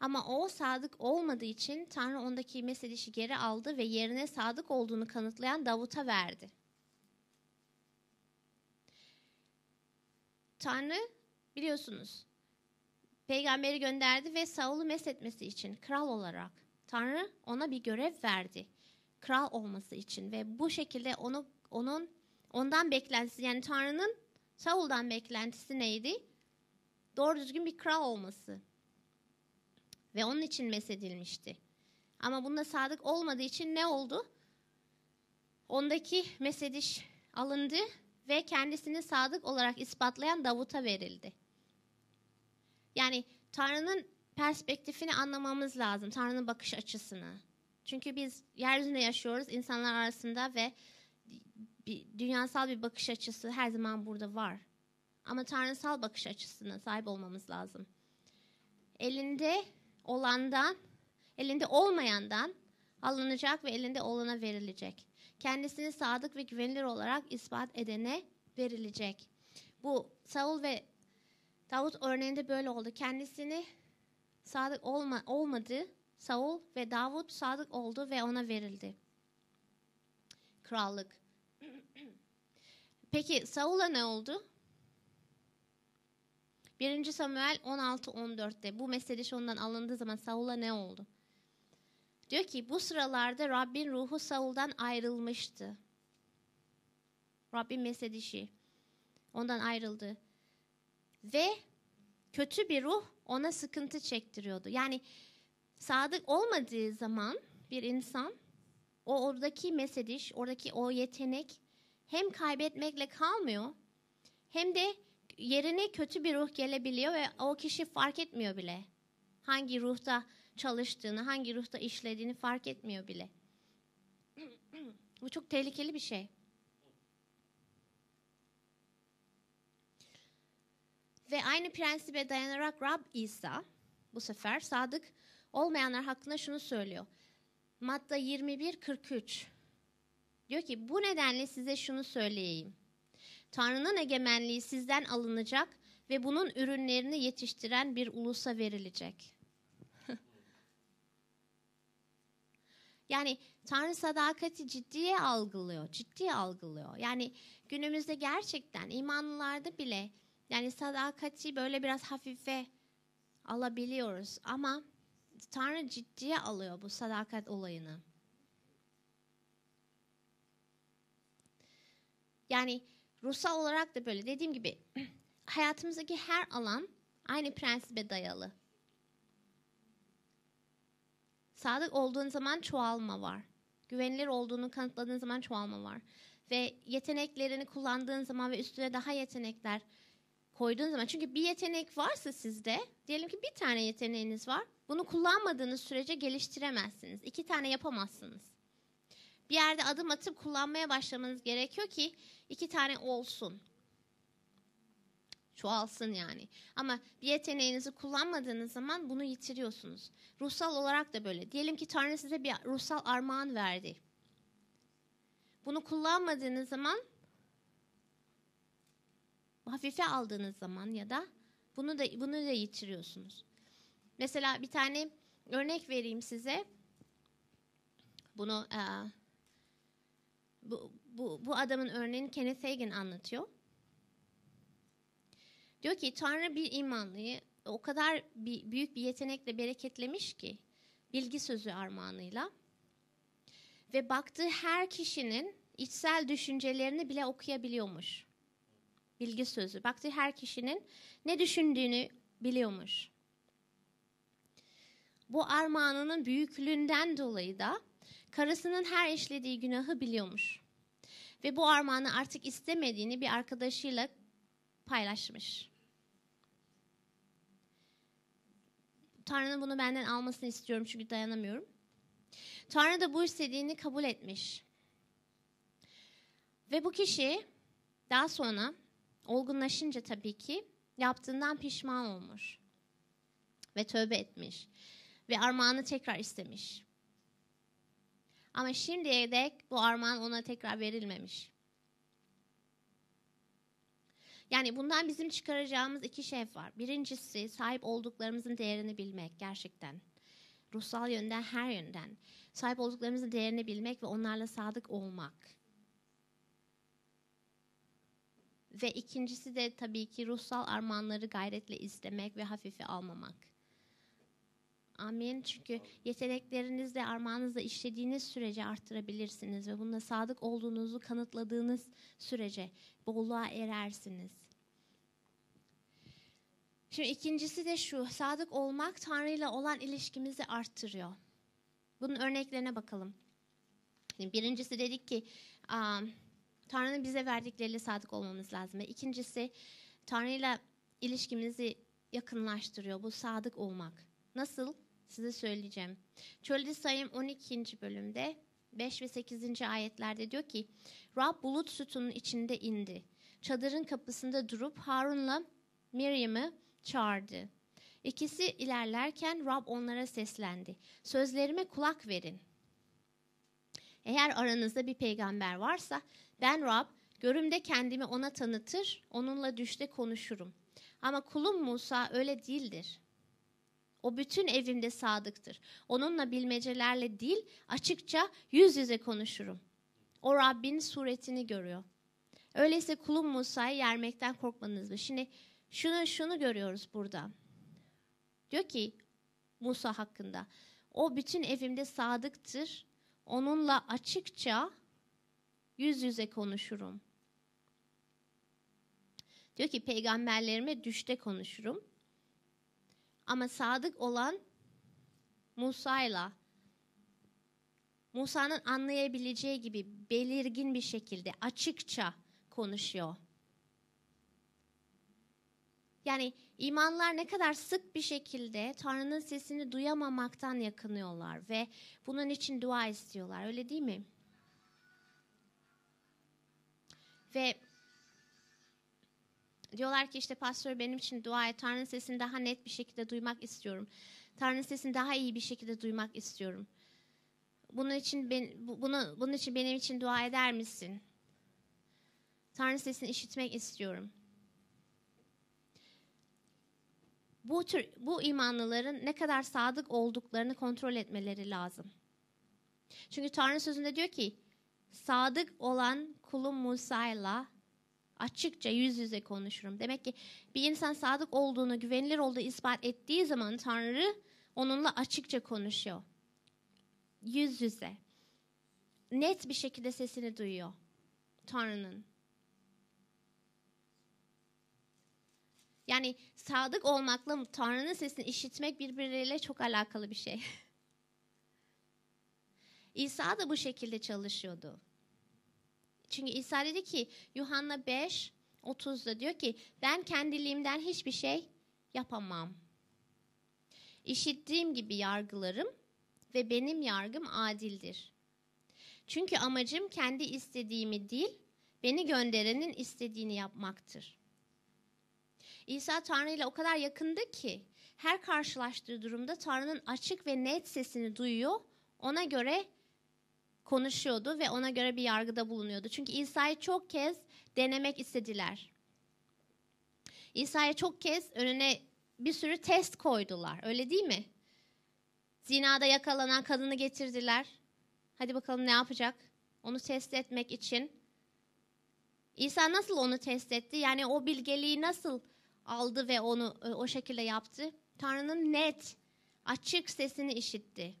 [SPEAKER 1] Ama o sadık olmadığı için Tanrı ondaki meselişi geri aldı ve yerine sadık olduğunu kanıtlayan Davut'a verdi. Tanrı biliyorsunuz peygamberi gönderdi ve Saul'u meshetmesi için kral olarak Tanrı ona bir görev verdi. Kral olması için ve bu şekilde onu onun ondan beklentisi yani Tanrı'nın Saul'dan beklentisi neydi? Doğru düzgün bir kral olması. Ve onun için mesedilmişti. Ama bunda sadık olmadığı için ne oldu? Ondaki meshediş alındı ve kendisini sadık olarak ispatlayan Davut'a verildi. Yani Tanrı'nın perspektifini anlamamız lazım. Tanrı'nın bakış açısını. Çünkü biz yeryüzünde yaşıyoruz insanlar arasında ve bir, dünyasal bir bakış açısı her zaman burada var. Ama tanrısal bakış açısına sahip olmamız lazım. Elinde olandan, elinde olmayandan alınacak ve elinde olana verilecek. Kendisini sadık ve güvenilir olarak ispat edene verilecek. Bu Saul ve Davut örneğinde böyle oldu. Kendisini sadık olma, olmadı Saul ve Davut sadık oldu ve ona verildi. Krallık. Peki Saul'a ne oldu? 1. Samuel 16-14'te bu meseleş ondan alındığı zaman Saul'a ne oldu? Diyor ki bu sıralarda Rabbin ruhu Saul'dan ayrılmıştı. Rabbin mesedişi ondan ayrıldı ve kötü bir ruh ona sıkıntı çektiriyordu. Yani sadık olmadığı zaman bir insan o oradaki mesediş, oradaki o yetenek hem kaybetmekle kalmıyor hem de yerine kötü bir ruh gelebiliyor ve o kişi fark etmiyor bile. Hangi ruhta çalıştığını, hangi ruhta işlediğini fark etmiyor bile. Bu çok tehlikeli bir şey. Ve aynı prensibe dayanarak Rab İsa bu sefer sadık olmayanlar hakkında şunu söylüyor. Madde 21:43 diyor ki bu nedenle size şunu söyleyeyim. Tanrı'nın egemenliği sizden alınacak ve bunun ürünlerini yetiştiren bir ulusa verilecek. yani Tanrı sadakati ciddiye algılıyor, ciddiye algılıyor. Yani günümüzde gerçekten imanlılarda bile yani sadakati böyle biraz hafife alabiliyoruz ama Tanrı ciddiye alıyor bu sadakat olayını. Yani ruhsal olarak da böyle dediğim gibi hayatımızdaki her alan aynı prensibe dayalı. Sadık olduğun zaman çoğalma var. Güvenilir olduğunu kanıtladığın zaman çoğalma var. Ve yeteneklerini kullandığın zaman ve üstüne daha yetenekler koyduğun zaman çünkü bir yetenek varsa sizde diyelim ki bir tane yeteneğiniz var. Bunu kullanmadığınız sürece geliştiremezsiniz. İki tane yapamazsınız. Bir yerde adım atıp kullanmaya başlamanız gerekiyor ki iki tane olsun. Çoğalsın yani. Ama bir yeteneğinizi kullanmadığınız zaman bunu yitiriyorsunuz. Ruhsal olarak da böyle. Diyelim ki Tanrı size bir ruhsal armağan verdi. Bunu kullanmadığınız zaman hafife aldığınız zaman ya da bunu da bunu da yitiriyorsunuz. Mesela bir tane örnek vereyim size. Bunu e, bu, bu, bu adamın örneğini Kenneth Hagin anlatıyor. Diyor ki Tanrı bir imanlıyı o kadar bir, büyük bir yetenekle bereketlemiş ki bilgi sözü armağanıyla ve baktığı her kişinin içsel düşüncelerini bile okuyabiliyormuş bilgi sözü. Bhakti her kişinin ne düşündüğünü biliyormuş. Bu armağanının büyüklüğünden dolayı da karısının her işlediği günahı biliyormuş. Ve bu armağanı artık istemediğini bir arkadaşıyla paylaşmış. Tanrı'nın bunu benden almasını istiyorum çünkü dayanamıyorum. Tanrı da bu istediğini kabul etmiş. Ve bu kişi daha sonra olgunlaşınca tabii ki yaptığından pişman olmuş ve tövbe etmiş ve armağanı tekrar istemiş. Ama şimdiye dek bu armağan ona tekrar verilmemiş. Yani bundan bizim çıkaracağımız iki şey var. Birincisi sahip olduklarımızın değerini bilmek gerçekten. Ruhsal yönden her yönden sahip olduklarımızın değerini bilmek ve onlarla sadık olmak. Ve ikincisi de tabii ki ruhsal armağanları gayretle izlemek ve hafife almamak. Amin. Çünkü yeteneklerinizle, armağanınızla işlediğiniz sürece arttırabilirsiniz ve bununla sadık olduğunuzu kanıtladığınız sürece bolluğa erersiniz. Şimdi ikincisi de şu, sadık olmak Tanrı ile olan ilişkimizi arttırıyor. Bunun örneklerine bakalım. Birincisi dedik ki, um, Tanrı'nın bize verdikleriyle sadık olmamız lazım. Ve ikincisi Tanrı'yla ilişkimizi yakınlaştırıyor. Bu sadık olmak. Nasıl? Size söyleyeceğim. Çölde Sayım 12. bölümde 5 ve 8. ayetlerde diyor ki Rab bulut sütunun içinde indi. Çadırın kapısında durup Harun'la Miriam'ı çağırdı. İkisi ilerlerken Rab onlara seslendi. Sözlerime kulak verin. Eğer aranızda bir peygamber varsa ben Rab, görümde kendimi ona tanıtır, onunla düşte konuşurum. Ama kulum Musa öyle değildir. O bütün evimde sadıktır. Onunla bilmecelerle değil, açıkça yüz yüze konuşurum. O Rabbin suretini görüyor. Öyleyse kulum Musa'yı yermekten korkmanız mı? Şimdi şunu şunu görüyoruz burada. Diyor ki Musa hakkında. O bütün evimde sadıktır. Onunla açıkça yüz yüze konuşurum. Diyor ki peygamberlerime düşte konuşurum. Ama sadık olan Musa'yla Musa'nın anlayabileceği gibi belirgin bir şekilde açıkça konuşuyor. Yani imanlar ne kadar sık bir şekilde Tanrı'nın sesini duyamamaktan yakınıyorlar ve bunun için dua istiyorlar. Öyle değil mi? Ve diyorlar ki işte pastör benim için dua et. Tanrı'nın sesini daha net bir şekilde duymak istiyorum. Tanrı'nın sesini daha iyi bir şekilde duymak istiyorum. Bunun için ben, bunu, bunun için benim için dua eder misin? Tanrı sesini işitmek istiyorum. Bu tür bu imanlıların ne kadar sadık olduklarını kontrol etmeleri lazım. Çünkü Tanrı sözünde diyor ki sadık olan kulum Musa'yla açıkça yüz yüze konuşurum. Demek ki bir insan sadık olduğunu, güvenilir olduğu ispat ettiği zaman Tanrı onunla açıkça konuşuyor. Yüz yüze. Net bir şekilde sesini duyuyor Tanrı'nın. Yani sadık olmakla Tanrı'nın sesini işitmek birbirleriyle çok alakalı bir şey. İsa da bu şekilde çalışıyordu. Çünkü İsa dedi ki Yuhanna 5 30'da diyor ki ben kendiliğimden hiçbir şey yapamam. İşittiğim gibi yargılarım ve benim yargım adildir. Çünkü amacım kendi istediğimi değil, beni gönderenin istediğini yapmaktır. İsa Tanrı ile o kadar yakındı ki her karşılaştığı durumda Tanrı'nın açık ve net sesini duyuyor, ona göre konuşuyordu ve ona göre bir yargıda bulunuyordu. Çünkü İsa'yı çok kez denemek istediler. İsa'ya çok kez önüne bir sürü test koydular. Öyle değil mi? Zinada yakalanan kadını getirdiler. Hadi bakalım ne yapacak? Onu test etmek için. İsa nasıl onu test etti? Yani o bilgeliği nasıl aldı ve onu e, o şekilde yaptı? Tanrı'nın net, açık sesini işitti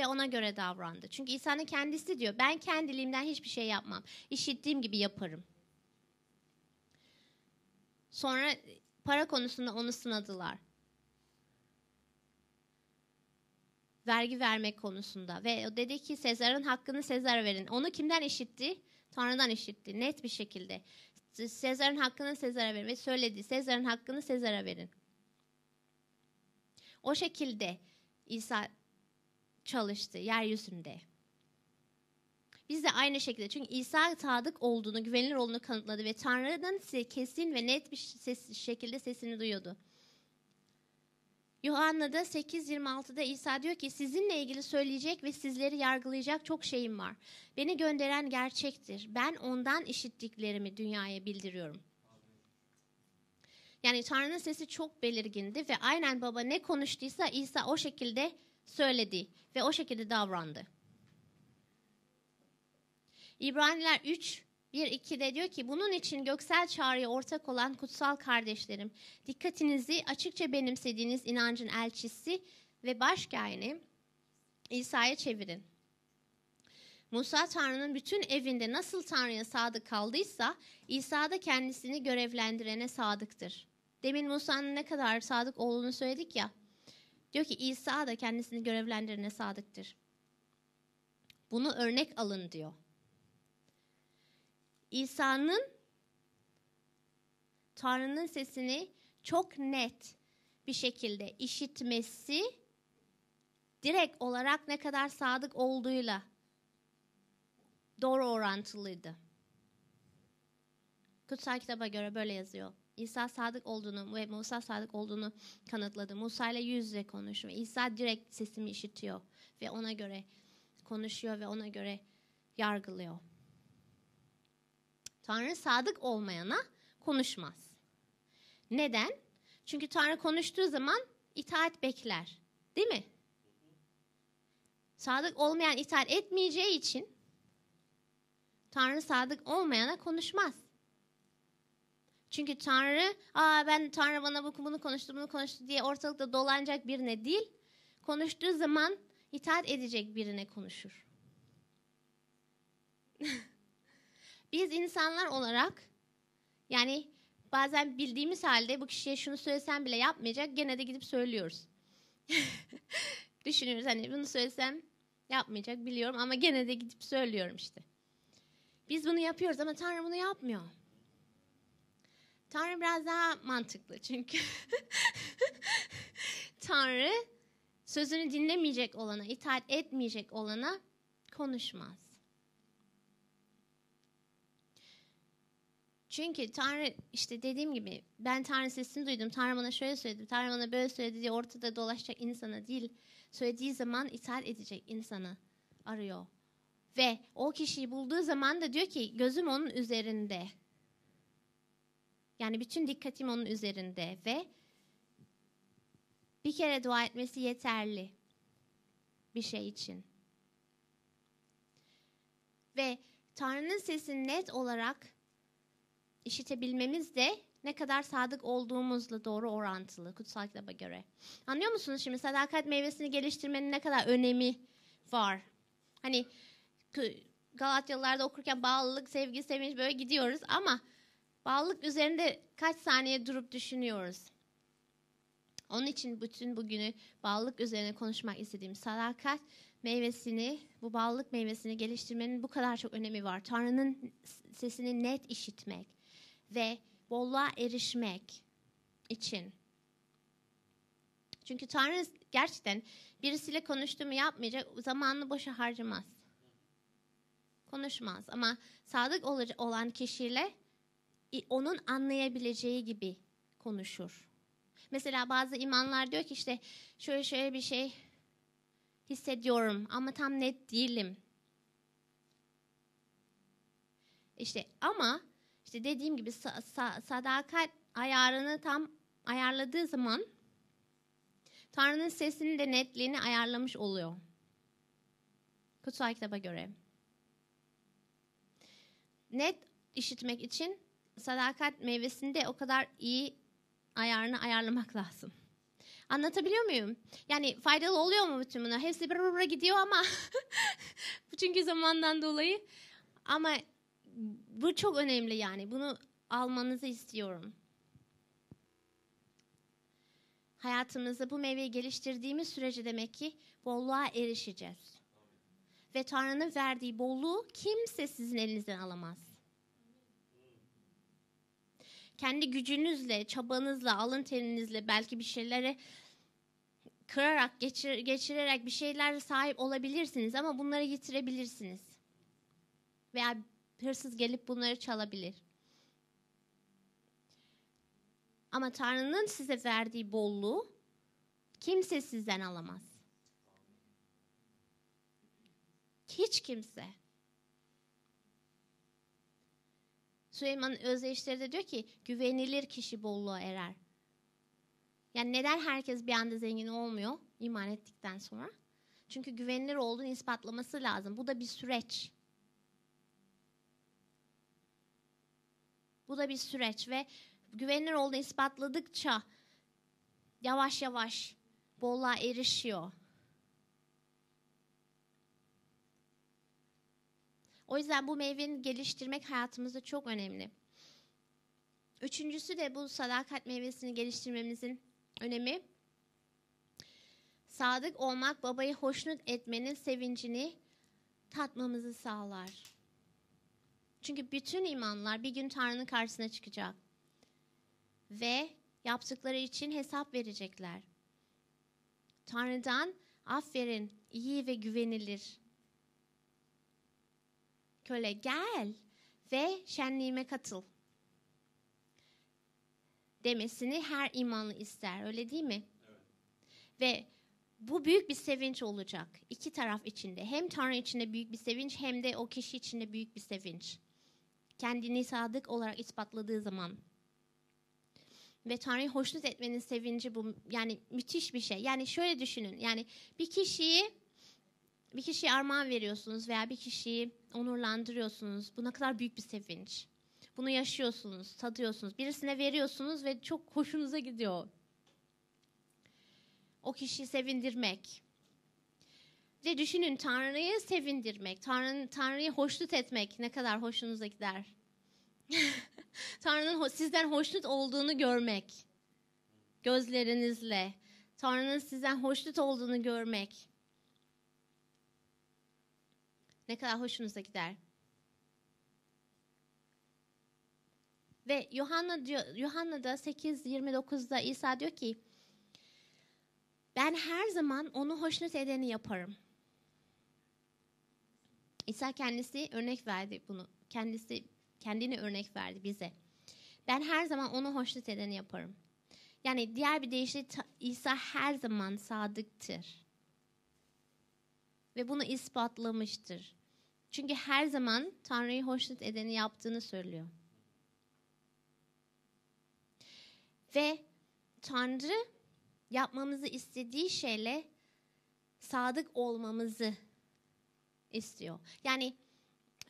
[SPEAKER 1] ve ona göre davrandı. Çünkü İsa'nın kendisi diyor ben kendiliğimden hiçbir şey yapmam. İşittiğim gibi yaparım. Sonra para konusunda onu sınadılar. Vergi vermek konusunda. Ve o dedi ki Sezar'ın hakkını Sezar verin. Onu kimden işitti? Tanrı'dan işitti. Net bir şekilde. Sezar'ın hakkını Sezar'a verin. Ve söyledi Sezar'ın hakkını Sezar'a verin. O şekilde İsa çalıştı yeryüzünde. Biz de aynı şekilde çünkü İsa sadık olduğunu, güvenilir olduğunu kanıtladı ve Tanrı'nın kesin ve net bir ses, şekilde sesini duyuyordu. Yuhanna'da 8.26'da İsa diyor ki sizinle ilgili söyleyecek ve sizleri yargılayacak çok şeyim var. Beni gönderen gerçektir. Ben ondan işittiklerimi dünyaya bildiriyorum. Yani Tanrı'nın sesi çok belirgindi ve aynen baba ne konuştuysa İsa o şekilde söyledi ve o şekilde davrandı. İbraniler 3 1 2'de diyor ki bunun için göksel çağrıya ortak olan kutsal kardeşlerim dikkatinizi açıkça benimsediğiniz inancın elçisi ve başkâhini İsa'ya çevirin. Musa Tanrı'nın bütün evinde nasıl Tanrı'ya sadık kaldıysa İsa da kendisini görevlendirene sadıktır. Demin Musa'nın ne kadar sadık olduğunu söyledik ya. Diyor ki İsa da kendisini görevlendirene sadıktır. Bunu örnek alın diyor. İsa'nın Tanrı'nın sesini çok net bir şekilde işitmesi direkt olarak ne kadar sadık olduğuyla doğru orantılıydı. Kutsal kitaba göre böyle yazıyor. İsa sadık olduğunu ve Musa sadık olduğunu kanıtladı. Musa ile yüz yüze konuşuyor, İsa direkt sesimi işitiyor ve ona göre konuşuyor ve ona göre yargılıyor. Tanrı sadık olmayana konuşmaz. Neden? Çünkü Tanrı konuştuğu zaman itaat bekler. Değil mi? Sadık olmayan itaat etmeyeceği için Tanrı sadık olmayana konuşmaz. Çünkü Tanrı, aa ben Tanrı bana bu bunu konuştu, bunu konuştu diye ortalıkta dolanacak birine değil, konuştuğu zaman itaat edecek birine konuşur. Biz insanlar olarak yani bazen bildiğimiz halde bu kişiye şunu söylesem bile yapmayacak gene de gidip söylüyoruz. Düşünüyoruz hani bunu söylesem yapmayacak biliyorum ama gene de gidip söylüyorum işte. Biz bunu yapıyoruz ama Tanrı bunu yapmıyor. Tanrı biraz daha mantıklı çünkü. Tanrı sözünü dinlemeyecek olana, itaat etmeyecek olana konuşmaz. Çünkü Tanrı işte dediğim gibi ben Tanrı sesini duydum. Tanrı bana şöyle söyledi, Tanrı bana böyle söyledi diye ortada dolaşacak insana değil. Söylediği zaman itaat edecek insana arıyor. Ve o kişiyi bulduğu zaman da diyor ki gözüm onun üzerinde. Yani bütün dikkatim onun üzerinde ve bir kere dua etmesi yeterli bir şey için. Ve Tanrı'nın sesini net olarak işitebilmemiz de ne kadar sadık olduğumuzla doğru orantılı kutsal kitaba göre. Anlıyor musunuz şimdi sadakat meyvesini geliştirmenin ne kadar önemi var? Hani Galatyalılarda okurken bağlılık, sevgi, sevinç böyle gidiyoruz ama Bağlılık üzerinde kaç saniye durup düşünüyoruz? Onun için bütün bugünü bağlılık üzerine konuşmak istediğim sadakat meyvesini, bu bağlılık meyvesini geliştirmenin bu kadar çok önemi var. Tanrı'nın sesini net işitmek ve bolluğa erişmek için. Çünkü Tanrı gerçekten birisiyle konuştuğumu yapmayacak, zamanını boşa harcamaz. Konuşmaz ama sadık olan kişiyle onun anlayabileceği gibi konuşur. Mesela bazı imanlar diyor ki işte şöyle şöyle bir şey hissediyorum ama tam net değilim. İşte ama işte dediğim gibi sa- sa- sadakat ayarını tam ayarladığı zaman Tanrı'nın sesini de netliğini ayarlamış oluyor. Kutsal kitaba göre. Net işitmek için sadakat meyvesinde o kadar iyi ayarını ayarlamak lazım. Anlatabiliyor muyum? Yani faydalı oluyor mu bütün bunlar? Hepsi bir bura gidiyor ama bu çünkü zamandan dolayı. Ama bu çok önemli yani. Bunu almanızı istiyorum. Hayatımızda bu meyveyi geliştirdiğimiz sürece demek ki bolluğa erişeceğiz. Ve Tanrı'nın verdiği bolluğu kimse sizin elinizden alamaz kendi gücünüzle, çabanızla, alın terinizle belki bir şeylere kırarak, geçir, geçirerek bir şeyler sahip olabilirsiniz ama bunları yitirebilirsiniz. Veya hırsız gelip bunları çalabilir. Ama Tanrı'nın size verdiği bolluğu kimse sizden alamaz. Hiç kimse. Süleyman'ın özdeyişleri de diyor ki güvenilir kişi bolluğa erer. Yani neden herkes bir anda zengin olmuyor iman ettikten sonra? Çünkü güvenilir olduğunu ispatlaması lazım. Bu da bir süreç. Bu da bir süreç ve güvenilir olduğunu ispatladıkça yavaş yavaş bolluğa erişiyor. O yüzden bu meyveni geliştirmek hayatımızda çok önemli. Üçüncüsü de bu sadakat meyvesini geliştirmemizin önemi. Sadık olmak babayı hoşnut etmenin sevincini tatmamızı sağlar. Çünkü bütün imanlar bir gün Tanrı'nın karşısına çıkacak. Ve yaptıkları için hesap verecekler. Tanrı'dan aferin, iyi ve güvenilir köle gel ve şenliğime katıl demesini her imanlı ister öyle değil mi? Evet. Ve bu büyük bir sevinç olacak iki taraf içinde. Hem Tanrı içinde büyük bir sevinç hem de o kişi içinde büyük bir sevinç. Kendini sadık olarak ispatladığı zaman. Ve Tanrı'yı hoşnut etmenin sevinci bu. Yani müthiş bir şey. Yani şöyle düşünün. Yani bir kişiyi bir kişiye armağan veriyorsunuz veya bir kişiyi onurlandırıyorsunuz. Bu ne kadar büyük bir sevinç. Bunu yaşıyorsunuz, tadıyorsunuz. Birisine veriyorsunuz ve çok hoşunuza gidiyor. O kişiyi sevindirmek. Ve düşünün Tanrı'yı sevindirmek, Tanrı, Tanrı'yı hoşnut etmek ne kadar hoşunuza gider. Tanrı'nın sizden hoşnut olduğunu görmek. Gözlerinizle. Tanrı'nın sizden hoşnut olduğunu görmek. Ne kadar hoşunuza gider. Ve Yuhanna diyor, Yuhanna da 8.29'da İsa diyor ki ben her zaman onu hoşnut edeni yaparım. İsa kendisi örnek verdi bunu. Kendisi kendini örnek verdi bize. Ben her zaman onu hoşnut edeni yaparım. Yani diğer bir deyişle İsa her zaman sadıktır. Ve bunu ispatlamıştır. Çünkü her zaman Tanrı'yı hoşnut edeni yaptığını söylüyor. Ve Tanrı yapmamızı istediği şeyle sadık olmamızı istiyor. Yani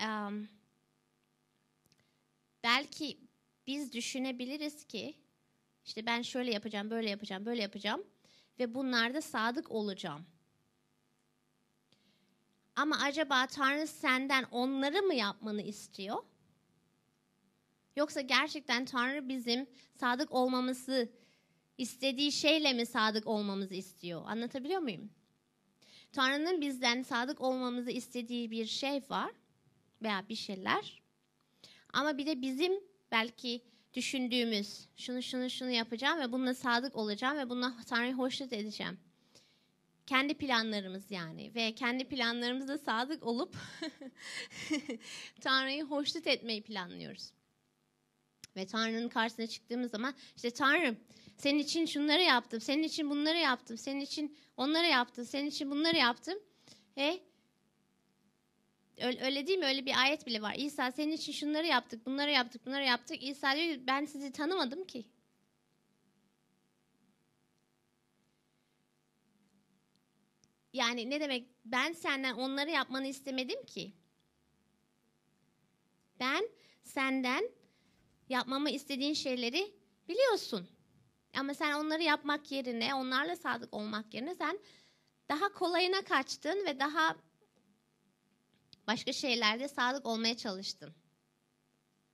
[SPEAKER 1] um, belki biz düşünebiliriz ki işte ben şöyle yapacağım, böyle yapacağım, böyle yapacağım ve bunlarda sadık olacağım. Ama acaba Tanrı senden onları mı yapmanı istiyor? Yoksa gerçekten Tanrı bizim sadık olmamızı istediği şeyle mi sadık olmamızı istiyor? Anlatabiliyor muyum? Tanrı'nın bizden sadık olmamızı istediği bir şey var veya bir şeyler. Ama bir de bizim belki düşündüğümüz şunu şunu şunu yapacağım ve bununla sadık olacağım ve bununla Tanrı'yı hoşnut edeceğim kendi planlarımız yani ve kendi planlarımıza sadık olup Tanrı'yı hoşnut etmeyi planlıyoruz. Ve Tanrı'nın karşısına çıktığımız zaman işte Tanrım senin için şunları yaptım, senin için bunları yaptım, senin için onları yaptım, senin için bunları yaptım. he öyle değil mi? Öyle bir ayet bile var. İsa senin için şunları yaptık, bunları yaptık, bunları yaptık. İsa diyor ben sizi tanımadım ki. Yani ne demek ben senden onları yapmanı istemedim ki. Ben senden yapmamı istediğin şeyleri biliyorsun. Ama sen onları yapmak yerine, onlarla sadık olmak yerine sen daha kolayına kaçtın ve daha başka şeylerde sadık olmaya çalıştın.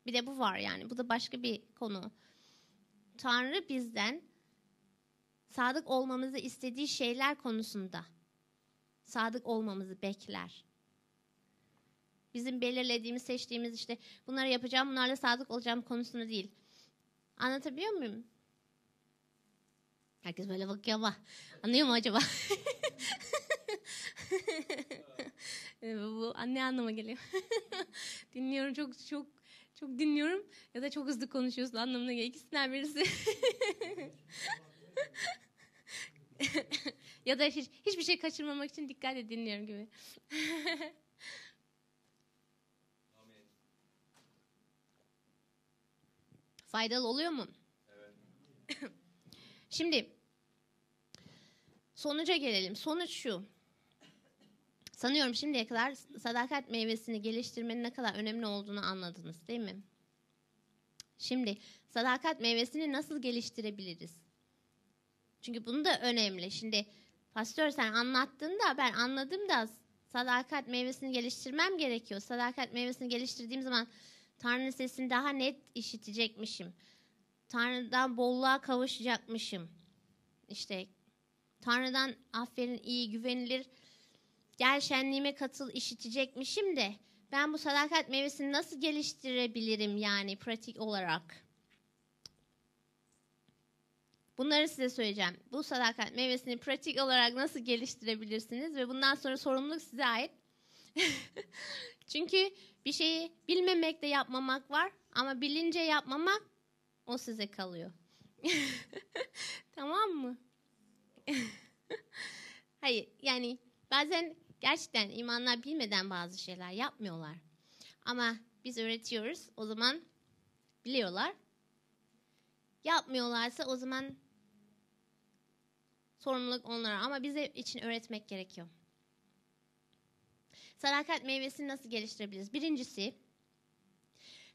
[SPEAKER 1] Bir de bu var yani. Bu da başka bir konu. Tanrı bizden sadık olmamızı istediği şeyler konusunda sadık olmamızı bekler. Bizim belirlediğimiz, seçtiğimiz işte bunları yapacağım, bunlarla sadık olacağım konusunda değil. Anlatabiliyor muyum? Herkes böyle bakıyor ama anlıyor mu acaba? bu anne anlama geliyor. dinliyorum çok çok çok dinliyorum ya da çok hızlı konuşuyorsun anlamına geliyor. İkisinden birisi. ya da hiç, hiçbir şey kaçırmamak için dikkatle dinliyorum gibi. Faydalı oluyor mu? Evet. Şimdi sonuca gelelim. Sonuç şu. Sanıyorum şimdiye kadar sadakat meyvesini geliştirmenin ne kadar önemli olduğunu anladınız değil mi? Şimdi sadakat meyvesini nasıl geliştirebiliriz? Çünkü bunu da önemli. Şimdi Pastör sen anlattın da ben anladım da sadakat meyvesini geliştirmem gerekiyor. Sadakat meyvesini geliştirdiğim zaman Tanrı'nın sesini daha net işitecekmişim. Tanrı'dan bolluğa kavuşacakmışım. İşte Tanrı'dan aferin iyi güvenilir gel şenliğime katıl işitecekmişim de ben bu sadakat meyvesini nasıl geliştirebilirim yani pratik olarak? Bunları size söyleyeceğim. Bu sadakat meyvesini pratik olarak nasıl geliştirebilirsiniz ve bundan sonra sorumluluk size ait. Çünkü bir şeyi bilmemekte yapmamak var ama bilince yapmamak o size kalıyor. tamam mı? Hayır yani bazen gerçekten imanlar bilmeden bazı şeyler yapmıyorlar. Ama biz öğretiyoruz o zaman biliyorlar. Yapmıyorlarsa o zaman Sorumluluk onlara ama bize için öğretmek gerekiyor. Sadakat meyvesini nasıl geliştirebiliriz? Birincisi,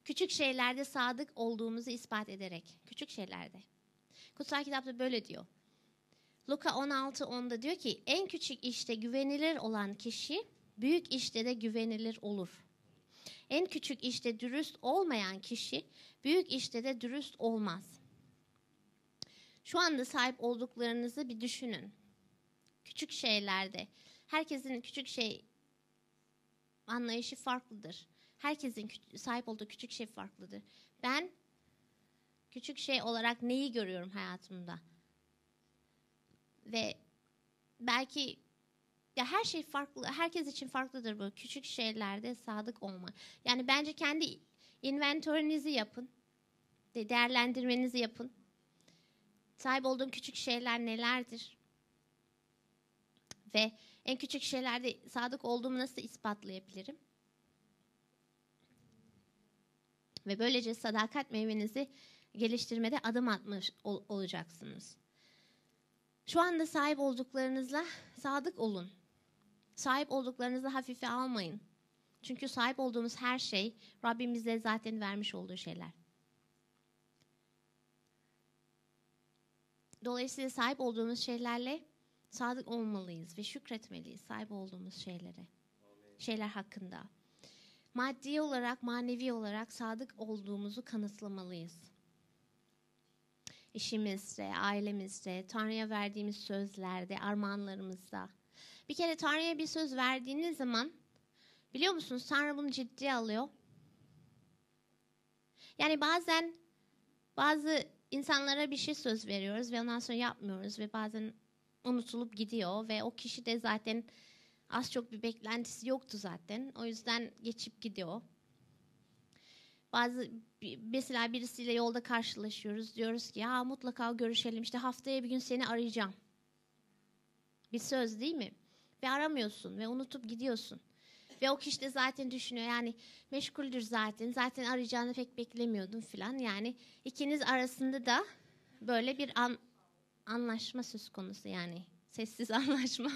[SPEAKER 1] küçük şeylerde sadık olduğumuzu ispat ederek. Küçük şeylerde. Kutsal kitapta böyle diyor. Luka 16.10'da diyor ki en küçük işte güvenilir olan kişi büyük işte de güvenilir olur. En küçük işte dürüst olmayan kişi büyük işte de dürüst olmaz. Şu anda sahip olduklarınızı bir düşünün. Küçük şeylerde. Herkesin küçük şey anlayışı farklıdır. Herkesin sahip olduğu küçük şey farklıdır. Ben küçük şey olarak neyi görüyorum hayatımda? Ve belki ya her şey farklı, herkes için farklıdır bu küçük şeylerde sadık olma. Yani bence kendi inventörünüzü yapın. Değerlendirmenizi yapın. Sahip olduğum küçük şeyler nelerdir? Ve en küçük şeylerde sadık olduğumu nasıl ispatlayabilirim? Ve böylece sadakat meyvenizi geliştirmede adım atmış ol, olacaksınız. Şu anda sahip olduklarınızla sadık olun. Sahip olduklarınızı hafife almayın. Çünkü sahip olduğumuz her şey Rabbimize zaten vermiş olduğu şeyler. Dolayısıyla sahip olduğumuz şeylerle sadık olmalıyız ve şükretmeliyiz sahip olduğumuz şeylere. Şeyler hakkında. Maddi olarak, manevi olarak sadık olduğumuzu kanıtlamalıyız. İşimizde, ailemizde, Tanrı'ya verdiğimiz sözlerde, armağanlarımızda. Bir kere Tanrı'ya bir söz verdiğiniz zaman biliyor musunuz Tanrı bunu ciddiye alıyor. Yani bazen bazı insanlara bir şey söz veriyoruz ve ondan sonra yapmıyoruz ve bazen unutulup gidiyor ve o kişi de zaten az çok bir beklentisi yoktu zaten. O yüzden geçip gidiyor. Bazı mesela birisiyle yolda karşılaşıyoruz. Diyoruz ki ya mutlaka görüşelim. İşte haftaya bir gün seni arayacağım. Bir söz değil mi? Ve aramıyorsun ve unutup gidiyorsun. Ve o kişi de zaten düşünüyor yani meşguldür zaten. Zaten arayacağını pek beklemiyordum filan. Yani ikiniz arasında da böyle bir an, anlaşma söz konusu yani sessiz anlaşma.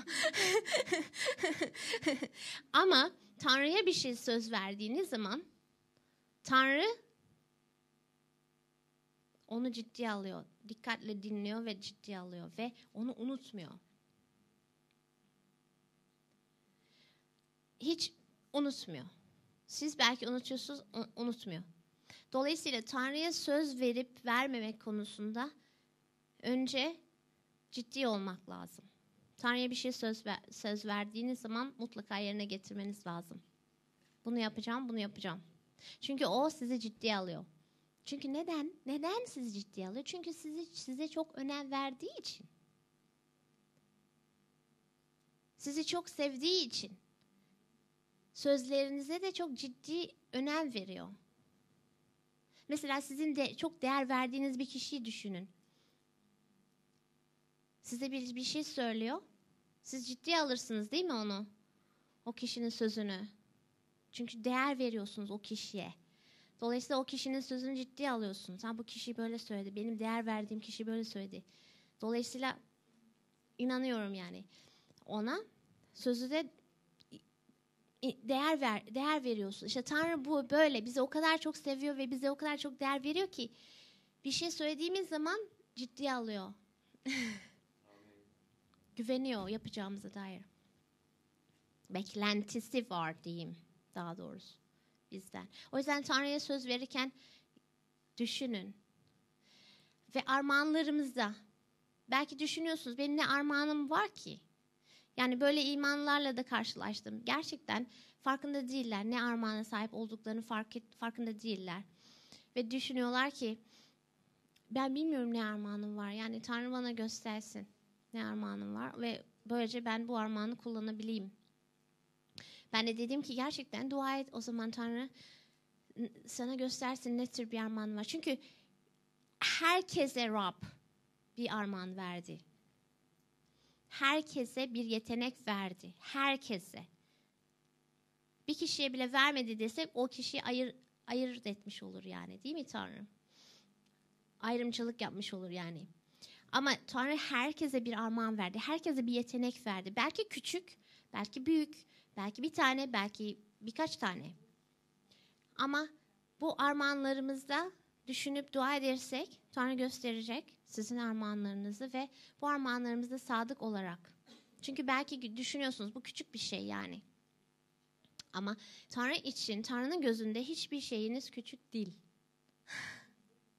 [SPEAKER 1] Ama Tanrı'ya bir şey söz verdiğiniz zaman Tanrı onu ciddiye alıyor. Dikkatle dinliyor ve ciddiye alıyor ve onu unutmuyor. hiç unutmuyor. Siz belki unutuyorsunuz, unutmuyor. Dolayısıyla Tanrı'ya söz verip vermemek konusunda önce ciddi olmak lazım. Tanrı'ya bir şey söz, ver, söz verdiğiniz zaman mutlaka yerine getirmeniz lazım. Bunu yapacağım, bunu yapacağım. Çünkü o sizi ciddi alıyor. Çünkü neden? Neden sizi ciddi alıyor? Çünkü sizi size çok önem verdiği için. Sizi çok sevdiği için sözlerinize de çok ciddi önem veriyor. Mesela sizin de çok değer verdiğiniz bir kişiyi düşünün. Size bir, bir şey söylüyor. Siz ciddi alırsınız değil mi onu? O kişinin sözünü. Çünkü değer veriyorsunuz o kişiye. Dolayısıyla o kişinin sözünü ciddi alıyorsunuz. Ha bu kişi böyle söyledi. Benim değer verdiğim kişi böyle söyledi. Dolayısıyla inanıyorum yani ona. Sözü de değer ver değer veriyorsun. İşte Tanrı bu böyle bizi o kadar çok seviyor ve bize o kadar çok değer veriyor ki bir şey söylediğimiz zaman ciddiye alıyor. Güveniyor yapacağımıza dair. Beklentisi var diyeyim daha doğrusu bizden. O yüzden Tanrı'ya söz verirken düşünün. Ve armağanlarımızda belki düşünüyorsunuz benim ne armağanım var ki? Yani böyle imanlarla da karşılaştım. Gerçekten farkında değiller. Ne armağana sahip olduklarını fark et, farkında değiller. Ve düşünüyorlar ki ben bilmiyorum ne armağanım var. Yani Tanrı bana göstersin ne armağanım var ve böylece ben bu armağanı kullanabileyim. Ben de dedim ki gerçekten dua et o zaman Tanrı sana göstersin ne tür bir armağan var. Çünkü herkese Rab bir armağan verdi herkese bir yetenek verdi. Herkese. Bir kişiye bile vermedi desek o kişiyi ayır, ayırt etmiş olur yani değil mi Tanrı? Ayrımcılık yapmış olur yani. Ama Tanrı herkese bir armağan verdi. Herkese bir yetenek verdi. Belki küçük, belki büyük, belki bir tane, belki birkaç tane. Ama bu armağanlarımızda düşünüp dua edersek Tanrı gösterecek sizin armağanlarınızı ve bu armağanlarımızda sadık olarak. Çünkü belki düşünüyorsunuz bu küçük bir şey yani. Ama Tanrı için, Tanrı'nın gözünde hiçbir şeyiniz küçük değil.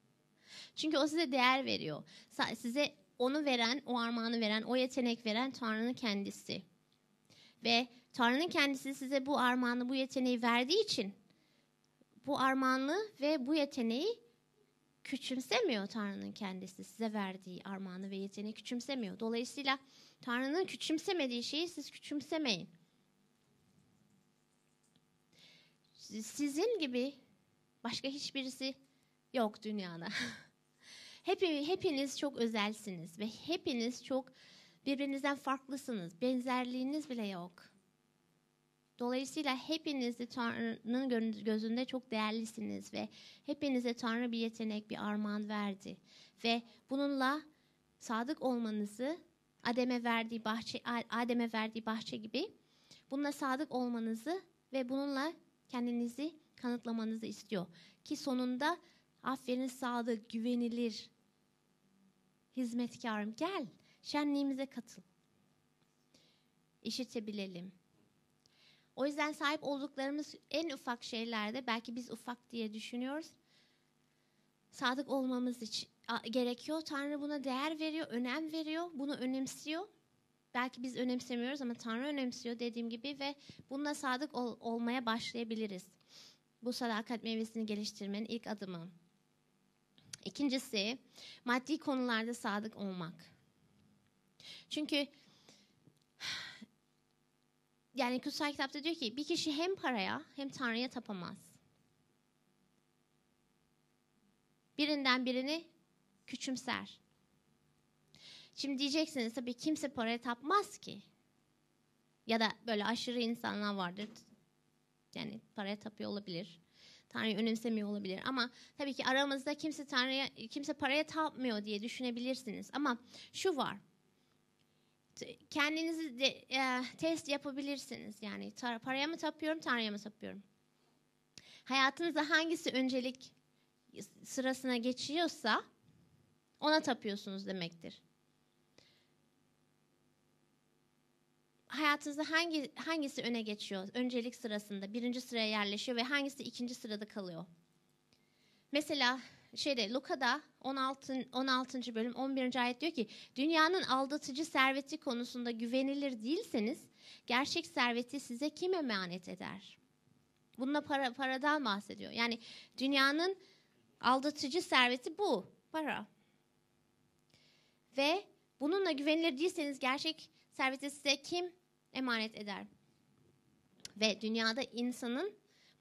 [SPEAKER 1] Çünkü o size değer veriyor. Size onu veren, o armağanı veren, o yetenek veren Tanrı'nın kendisi. Ve Tanrı'nın kendisi size bu armağanı, bu yeteneği verdiği için bu armağanı ve bu yeteneği küçümsemiyor Tanrı'nın kendisi size verdiği armağanı ve yeteneği küçümsemiyor. Dolayısıyla Tanrı'nın küçümsemediği şeyi siz küçümsemeyin. Sizin gibi başka hiçbirisi yok dünyada. Hepi, hepiniz çok özelsiniz ve hepiniz çok birbirinizden farklısınız. Benzerliğiniz bile yok. Dolayısıyla hepinizi Tanrı'nın gözünde çok değerlisiniz ve hepinize Tanrı bir yetenek, bir armağan verdi. Ve bununla sadık olmanızı Adem'e verdiği bahçe Adem'e verdiği bahçe gibi bununla sadık olmanızı ve bununla kendinizi kanıtlamanızı istiyor ki sonunda aferin sadık, güvenilir hizmetkarım gel şenliğimize katıl. İşitebilelim o yüzden sahip olduklarımız en ufak şeylerde belki biz ufak diye düşünüyoruz. Sadık olmamız için gerekiyor. Tanrı buna değer veriyor, önem veriyor, bunu önemsiyor. Belki biz önemsemiyoruz ama Tanrı önemsiyor dediğim gibi ve bununla sadık ol, olmaya başlayabiliriz. Bu sadakat meyvesini geliştirmenin ilk adımı. İkincisi maddi konularda sadık olmak. Çünkü yani kutsal kitapta diyor ki bir kişi hem paraya hem Tanrı'ya tapamaz. Birinden birini küçümser. Şimdi diyeceksiniz tabii kimse paraya tapmaz ki. Ya da böyle aşırı insanlar vardır. Yani paraya tapıyor olabilir. Tanrı'yı önemsemiyor olabilir. Ama tabii ki aramızda kimse Tanrı'ya kimse paraya tapmıyor diye düşünebilirsiniz. Ama şu var kendinizi de, e, test yapabilirsiniz. Yani tar- paraya mı tapıyorum, Tanrı'ya mı tapıyorum? Hayatınızda hangisi öncelik sırasına geçiyorsa ona tapıyorsunuz demektir. Hayatınızda hangi hangisi öne geçiyor? Öncelik sırasında birinci sıraya yerleşiyor ve hangisi ikinci sırada kalıyor? Mesela şeyde Luka'da 16. 16. bölüm 11. ayet diyor ki dünyanın aldatıcı serveti konusunda güvenilir değilseniz gerçek serveti size kim emanet eder? Bununla para, paradan bahsediyor. Yani dünyanın aldatıcı serveti bu. Para. Ve bununla güvenilir değilseniz gerçek serveti size kim emanet eder? Ve dünyada insanın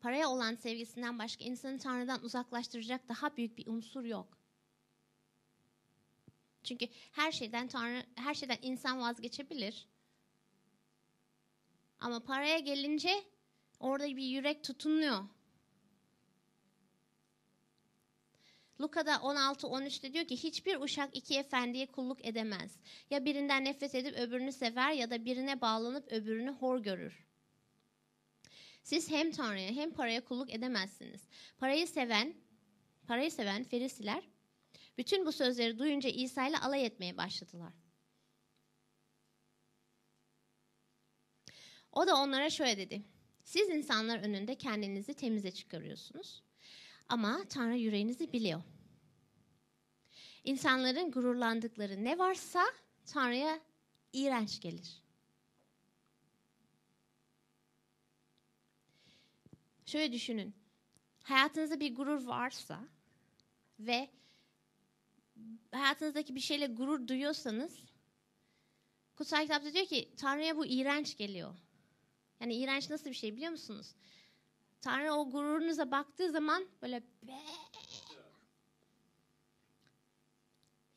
[SPEAKER 1] paraya olan sevgisinden başka insanı Tanrı'dan uzaklaştıracak daha büyük bir unsur yok. Çünkü her şeyden Tanrı, her şeyden insan vazgeçebilir. Ama paraya gelince orada bir yürek tutunuyor. Luka'da 16-13'te diyor ki hiçbir uşak iki efendiye kulluk edemez. Ya birinden nefret edip öbürünü sever ya da birine bağlanıp öbürünü hor görür. Siz hem Tanrı'ya hem paraya kulluk edemezsiniz. Parayı seven, parayı seven Ferisiler bütün bu sözleri duyunca İsa ile alay etmeye başladılar. O da onlara şöyle dedi. Siz insanlar önünde kendinizi temize çıkarıyorsunuz. Ama Tanrı yüreğinizi biliyor. İnsanların gururlandıkları ne varsa Tanrı'ya iğrenç gelir. Şöyle düşünün. Hayatınızda bir gurur varsa ve hayatınızdaki bir şeyle gurur duyuyorsanız kutsal kitapta diyor ki Tanrı'ya bu iğrenç geliyor. Yani iğrenç nasıl bir şey biliyor musunuz? Tanrı o gururunuza baktığı zaman böyle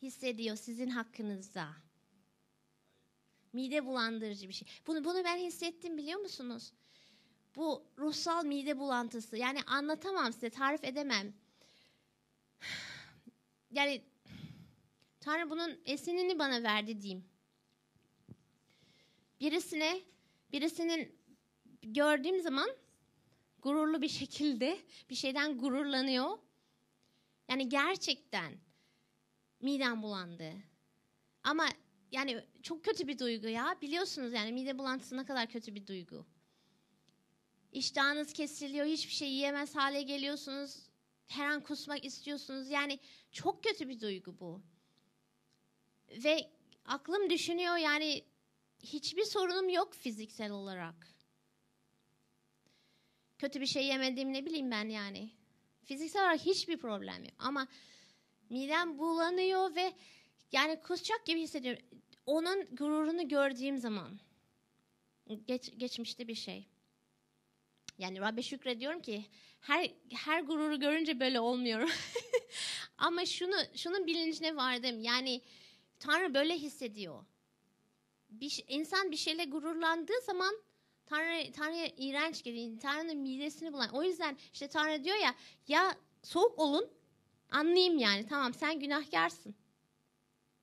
[SPEAKER 1] hissediyor sizin hakkınızda. Mide bulandırıcı bir şey. Bunu, bunu ben hissettim biliyor musunuz? bu ruhsal mide bulantısı. Yani anlatamam size, tarif edemem. Yani Tanrı bunun esinini bana verdi diyeyim. Birisine, birisinin gördüğüm zaman gururlu bir şekilde bir şeyden gururlanıyor. Yani gerçekten midem bulandı. Ama yani çok kötü bir duygu ya. Biliyorsunuz yani mide bulantısı ne kadar kötü bir duygu. İştahınız kesiliyor, hiçbir şey yiyemez hale geliyorsunuz. Her an kusmak istiyorsunuz. Yani çok kötü bir duygu bu. Ve aklım düşünüyor yani hiçbir sorunum yok fiziksel olarak. Kötü bir şey yemediğim ne bileyim ben yani. Fiziksel olarak hiçbir problem yok ama midem bulanıyor ve yani kusacak gibi hissediyorum. Onun gururunu gördüğüm zaman geç, geçmişte bir şey. Yani Rabbe şükrediyorum ki her her gururu görünce böyle olmuyorum. Ama şunu şunun bilincine vardım. Yani Tanrı böyle hissediyor. Bir, insan bir şeyle gururlandığı zaman Tanrı Tanrı'ya iğrenç geliyor. Tanrı'nın midesini bulan. O yüzden işte Tanrı diyor ya ya soğuk olun anlayayım yani. Tamam sen günahkarsın.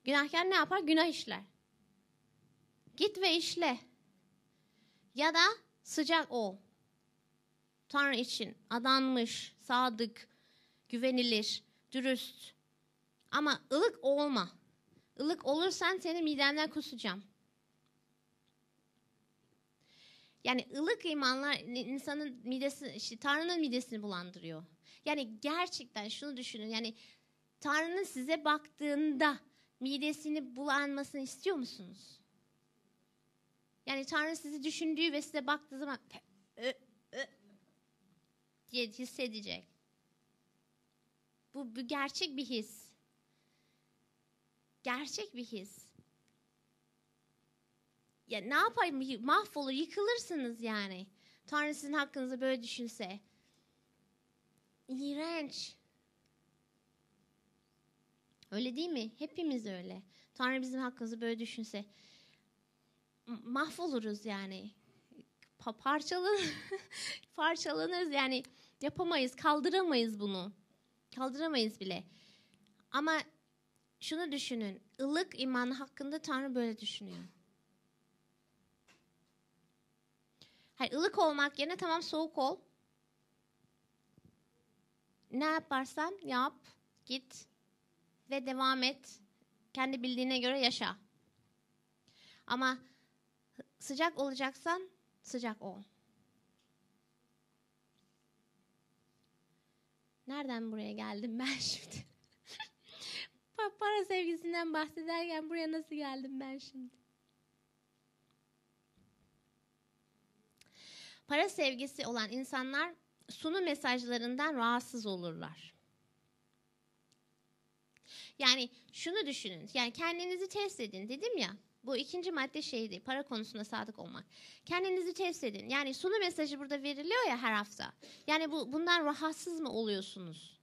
[SPEAKER 1] Günahkar ne yapar? Günah işler. Git ve işle. Ya da sıcak ol. Tanrı için adanmış, sadık, güvenilir, dürüst. Ama ılık olma. Ilık olursan seni midemden kusacağım. Yani ılık imanlar insanın midesi, işte Tanrı'nın midesini bulandırıyor. Yani gerçekten şunu düşünün. Yani Tanrı'nın size baktığında midesini bulanmasını istiyor musunuz? Yani Tanrı sizi düşündüğü ve size baktığı zaman diye hissedecek. Bu, bu gerçek bir his. Gerçek bir his. Ya ne yapayım mahvolur yıkılırsınız yani. Tanrı sizin hakkınızı böyle düşünse. İğrenç. Öyle değil mi? Hepimiz öyle. Tanrı bizim hakkımızı böyle düşünse mahvoluruz yani pa parçalan parçalanırız yani yapamayız, kaldıramayız bunu. Kaldıramayız bile. Ama şunu düşünün. ılık iman hakkında Tanrı böyle düşünüyor. Hayır, ılık olmak yerine tamam soğuk ol. Ne yaparsan yap, git ve devam et. Kendi bildiğine göre yaşa. Ama sıcak olacaksan Sıcak ol. Nereden buraya geldim ben şimdi? Para sevgisinden bahsederken buraya nasıl geldim ben şimdi? Para sevgisi olan insanlar sunu mesajlarından rahatsız olurlar. Yani şunu düşünün. Yani kendinizi test edin dedim ya. Bu ikinci madde şeydi. Para konusunda sadık olmak. Kendinizi test edin. Yani sunu mesajı burada veriliyor ya her hafta. Yani bu bundan rahatsız mı oluyorsunuz?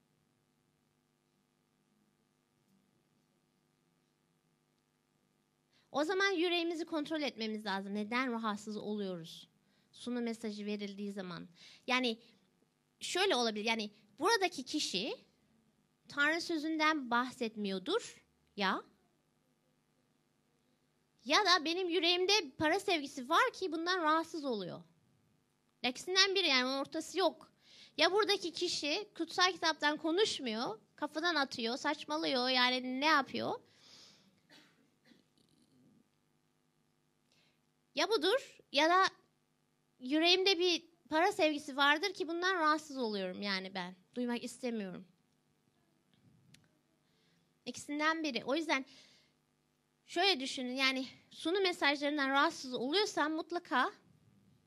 [SPEAKER 1] O zaman yüreğimizi kontrol etmemiz lazım. Neden rahatsız oluyoruz? Sunu mesajı verildiği zaman. Yani şöyle olabilir. Yani buradaki kişi Tanrı sözünden bahsetmiyordur ya ya da benim yüreğimde para sevgisi var ki bundan rahatsız oluyor. İkisinden biri yani ortası yok. Ya buradaki kişi kutsal kitaptan konuşmuyor, kafadan atıyor, saçmalıyor yani ne yapıyor? Ya budur ya da yüreğimde bir para sevgisi vardır ki bundan rahatsız oluyorum yani ben. Duymak istemiyorum. İkisinden biri. O yüzden şöyle düşünün yani sunu mesajlarından rahatsız oluyorsan mutlaka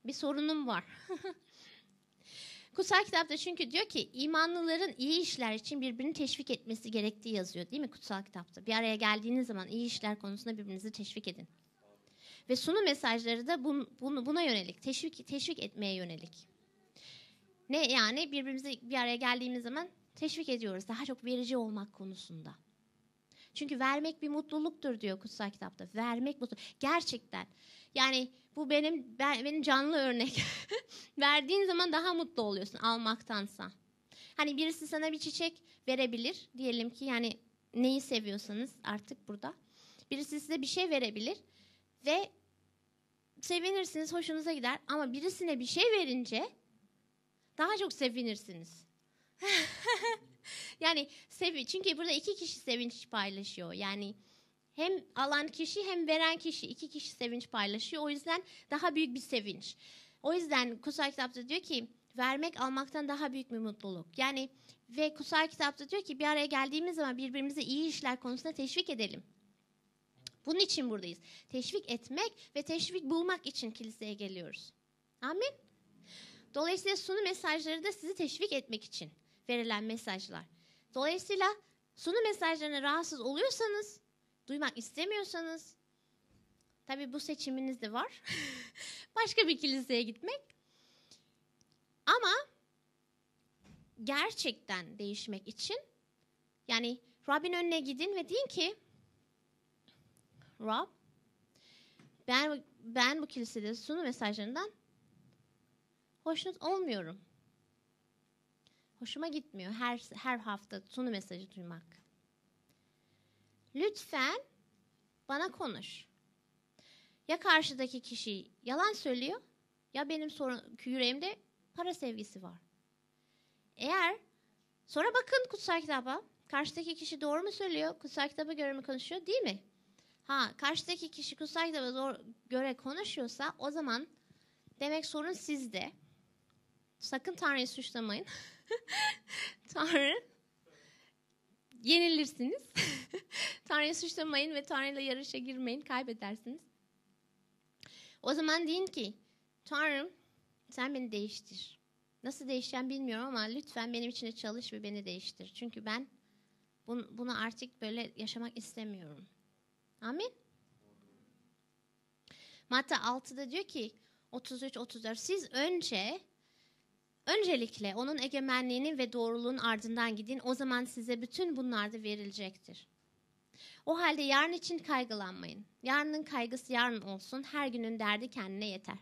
[SPEAKER 1] bir sorunum var. Kutsal kitapta çünkü diyor ki imanlıların iyi işler için birbirini teşvik etmesi gerektiği yazıyor değil mi kutsal kitapta? Bir araya geldiğiniz zaman iyi işler konusunda birbirinizi teşvik edin. Ve sunu mesajları da bun, bunu buna yönelik, teşvik teşvik etmeye yönelik. Ne yani birbirimizi bir araya geldiğimiz zaman teşvik ediyoruz daha çok verici olmak konusunda. Çünkü vermek bir mutluluktur diyor kutsal kitapta. Vermek mutluluk. Gerçekten. Yani bu benim ben, benim canlı örnek. Verdiğin zaman daha mutlu oluyorsun almaktansa. Hani birisi sana bir çiçek verebilir. Diyelim ki yani neyi seviyorsanız artık burada. Birisi size bir şey verebilir ve sevinirsiniz, hoşunuza gider ama birisine bir şey verince daha çok sevinirsiniz. yani sevi çünkü burada iki kişi sevinç paylaşıyor. Yani hem alan kişi hem veren kişi iki kişi sevinç paylaşıyor. O yüzden daha büyük bir sevinç. O yüzden kutsal kitapta diyor ki vermek almaktan daha büyük bir mutluluk. Yani ve kutsal kitapta diyor ki bir araya geldiğimiz zaman birbirimize iyi işler konusunda teşvik edelim. Bunun için buradayız. Teşvik etmek ve teşvik bulmak için kiliseye geliyoruz. Amin. Dolayısıyla sunu mesajları da sizi teşvik etmek için verilen mesajlar. Dolayısıyla sunu mesajlarına rahatsız oluyorsanız, duymak istemiyorsanız, tabii bu seçiminiz de var. Başka bir kiliseye gitmek. Ama gerçekten değişmek için yani Rab'in önüne gidin ve deyin ki Rab ben ben bu kilisede sunu mesajlarından hoşnut olmuyorum hoşuma gitmiyor her her hafta sunu mesajı duymak. Lütfen bana konuş. Ya karşıdaki kişi yalan söylüyor ya benim sorun, yüreğimde para sevgisi var. Eğer sonra bakın kutsal kitaba karşıdaki kişi doğru mu söylüyor kutsal kitaba göre mi konuşuyor değil mi? Ha karşıdaki kişi kutsal kitaba göre konuşuyorsa o zaman demek sorun sizde. Sakın Tanrı'yı suçlamayın. Tanrı yenilirsiniz. Tanrı'yı suçlamayın ve Tanrı'yla yarışa girmeyin, kaybedersiniz. O zaman deyin ki, Tanrım sen beni değiştir. Nasıl değişeceğim bilmiyorum ama lütfen benim içine çalış ve beni değiştir. Çünkü ben bunu artık böyle yaşamak istemiyorum. Amin. Matta 6'da diyor ki 33-34 siz önce Öncelikle onun egemenliğinin ve doğruluğun ardından gidin. O zaman size bütün bunlar da verilecektir. O halde yarın için kaygılanmayın. Yarının kaygısı yarın olsun. Her günün derdi kendine yeter.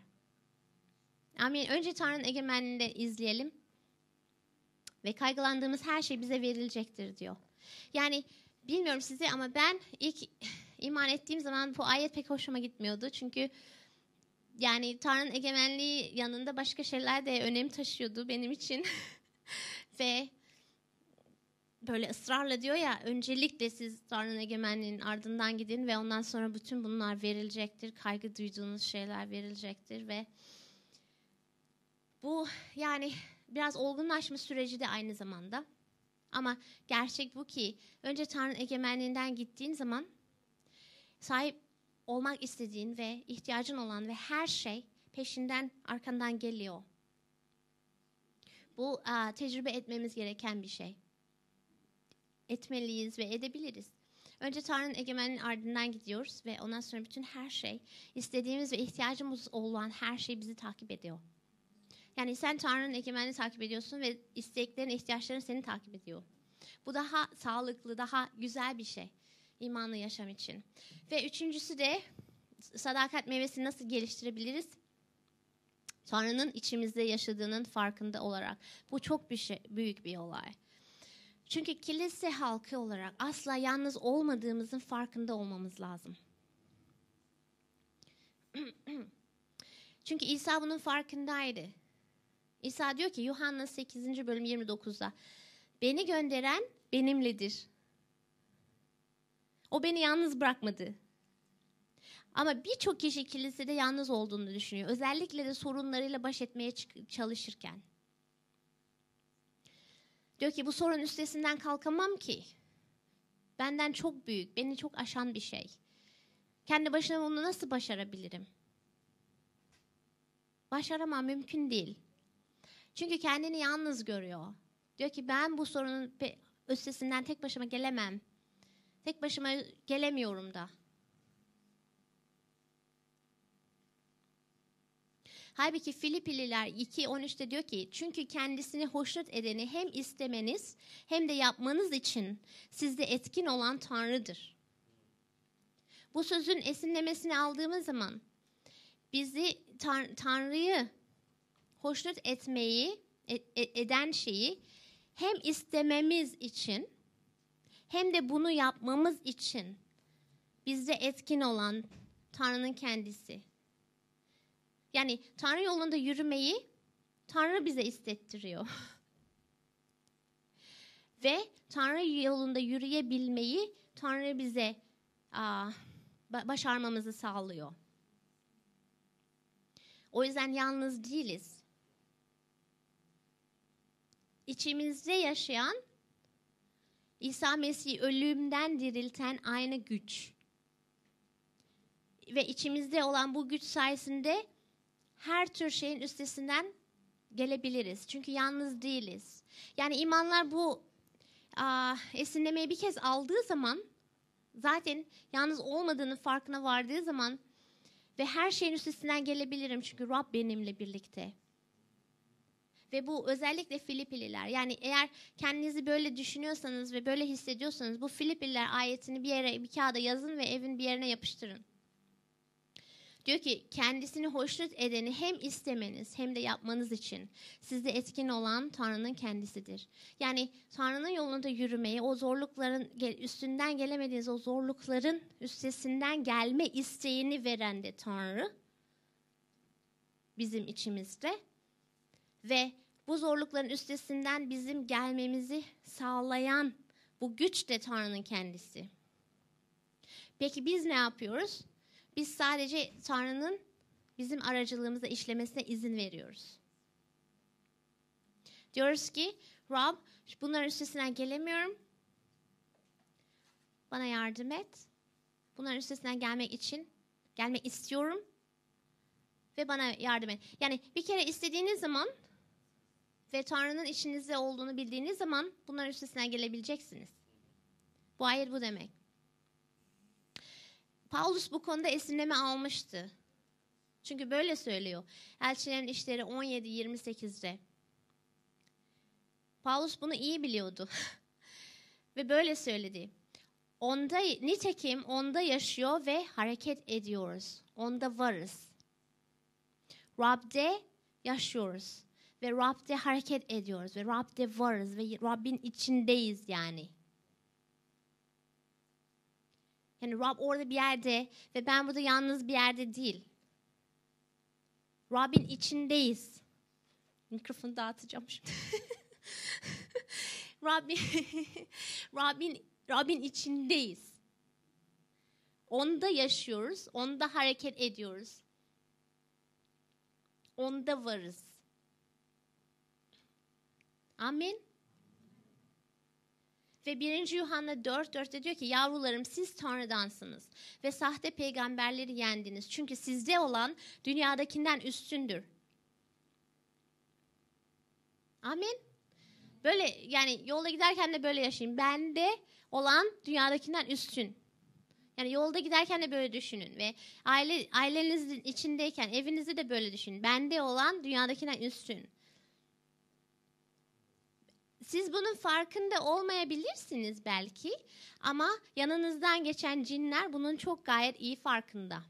[SPEAKER 1] Amin. Önce Tanrı'nın egemenliğini izleyelim. Ve kaygılandığımız her şey bize verilecektir diyor. Yani bilmiyorum sizi ama ben ilk iman ettiğim zaman bu ayet pek hoşuma gitmiyordu. Çünkü yani Tanrı'nın egemenliği yanında başka şeyler de önem taşıyordu benim için. Ve böyle ısrarla diyor ya öncelikle siz Tanrı'nın egemenliğinin ardından gidin ve ondan sonra bütün bunlar verilecektir. Kaygı duyduğunuz şeyler verilecektir ve bu yani biraz olgunlaşma süreci de aynı zamanda. Ama gerçek bu ki önce Tanrı'nın egemenliğinden gittiğin zaman sahip olmak istediğin ve ihtiyacın olan ve her şey peşinden arkandan geliyor. Bu a, tecrübe etmemiz gereken bir şey. Etmeliyiz ve edebiliriz. Önce Tanrı'nın egemenliğinin ardından gidiyoruz ve ondan sonra bütün her şey, istediğimiz ve ihtiyacımız olan her şey bizi takip ediyor. Yani sen Tanrı'nın egemenini takip ediyorsun ve isteklerin, ihtiyaçların seni takip ediyor. Bu daha sağlıklı, daha güzel bir şey imanlı yaşam için. Ve üçüncüsü de sadakat meyvesini nasıl geliştirebiliriz? Tanrı'nın içimizde yaşadığının farkında olarak. Bu çok bir şey, büyük bir olay. Çünkü kilise halkı olarak asla yalnız olmadığımızın farkında olmamız lazım. Çünkü İsa bunun farkındaydı. İsa diyor ki Yuhanna 8. bölüm 29'da beni gönderen benimledir. O beni yalnız bırakmadı. Ama birçok kişi kilisede yalnız olduğunu düşünüyor. Özellikle de sorunlarıyla baş etmeye çalışırken. Diyor ki bu sorun üstesinden kalkamam ki. Benden çok büyük, beni çok aşan bir şey. Kendi başına bunu nasıl başarabilirim? Başaramam mümkün değil. Çünkü kendini yalnız görüyor. Diyor ki ben bu sorunun üstesinden tek başıma gelemem. Tek başıma gelemiyorum da. Halbuki Filipililer 2.13'te diyor ki çünkü kendisini hoşnut edeni hem istemeniz hem de yapmanız için sizde etkin olan Tanrı'dır. Bu sözün esinlemesini aldığımız zaman bizi tan Tanrı'yı hoşnut etmeyi e, e, eden şeyi hem istememiz için hem de bunu yapmamız için bizde etkin olan Tanrı'nın kendisi. Yani Tanrı yolunda yürümeyi Tanrı bize istettiriyor. Ve Tanrı yolunda yürüyebilmeyi Tanrı bize aa, başarmamızı sağlıyor. O yüzden yalnız değiliz. İçimizde yaşayan İsa Mesih'i ölümden dirilten aynı güç. Ve içimizde olan bu güç sayesinde her tür şeyin üstesinden gelebiliriz. Çünkü yalnız değiliz. Yani imanlar bu a, esinlemeyi bir kez aldığı zaman zaten yalnız olmadığını farkına vardığı zaman ve her şeyin üstesinden gelebilirim çünkü Rab benimle birlikte. Ve bu özellikle Filipililer. Yani eğer kendinizi böyle düşünüyorsanız ve böyle hissediyorsanız bu Filipililer ayetini bir yere bir kağıda yazın ve evin bir yerine yapıştırın. Diyor ki kendisini hoşnut edeni hem istemeniz hem de yapmanız için sizde etkin olan Tanrı'nın kendisidir. Yani Tanrı'nın yolunda yürümeyi, o zorlukların üstünden gelemediğiniz o zorlukların üstesinden gelme isteğini veren de Tanrı bizim içimizde. Ve bu zorlukların üstesinden bizim gelmemizi sağlayan bu güç de Tanrı'nın kendisi. Peki biz ne yapıyoruz? Biz sadece Tanrı'nın bizim aracılığımızda işlemesine izin veriyoruz. Diyoruz ki Rab bunların üstesinden gelemiyorum. Bana yardım et. Bunların üstesinden gelmek için gelmek istiyorum ve bana yardım et. Yani bir kere istediğiniz zaman ve Tanrı'nın işinizde olduğunu bildiğiniz zaman bunların üstesinden gelebileceksiniz. Bu ayet bu demek. Paulus bu konuda esinleme almıştı. Çünkü böyle söylüyor. Elçilerin işleri 17-28'de. Paulus bunu iyi biliyordu. ve böyle söyledi. Onda nitekim onda yaşıyor ve hareket ediyoruz. Onda varız. Rab'de yaşıyoruz ve Rab'de hareket ediyoruz ve Rab'de varız ve Rabbin içindeyiz yani. Yani Rab orada bir yerde ve ben burada yalnız bir yerde değil. Rabbin içindeyiz. Mikrofonu dağıtacağım şimdi. Rabbin, Rabbin, Rabbin içindeyiz. Onda yaşıyoruz, onda hareket ediyoruz. Onda varız. Amin. Ve 1. Yuhanna 4.4'te diyor ki yavrularım siz Tanrı'dansınız ve sahte peygamberleri yendiniz. Çünkü sizde olan dünyadakinden üstündür. Amin. Böyle yani yolda giderken de böyle yaşayın. Bende olan dünyadakinden üstün. Yani yolda giderken de böyle düşünün ve aile ailenizin içindeyken evinizi de böyle düşünün. Bende olan dünyadakinden üstün. Siz bunun farkında olmayabilirsiniz belki ama yanınızdan geçen cinler bunun çok gayet iyi farkında.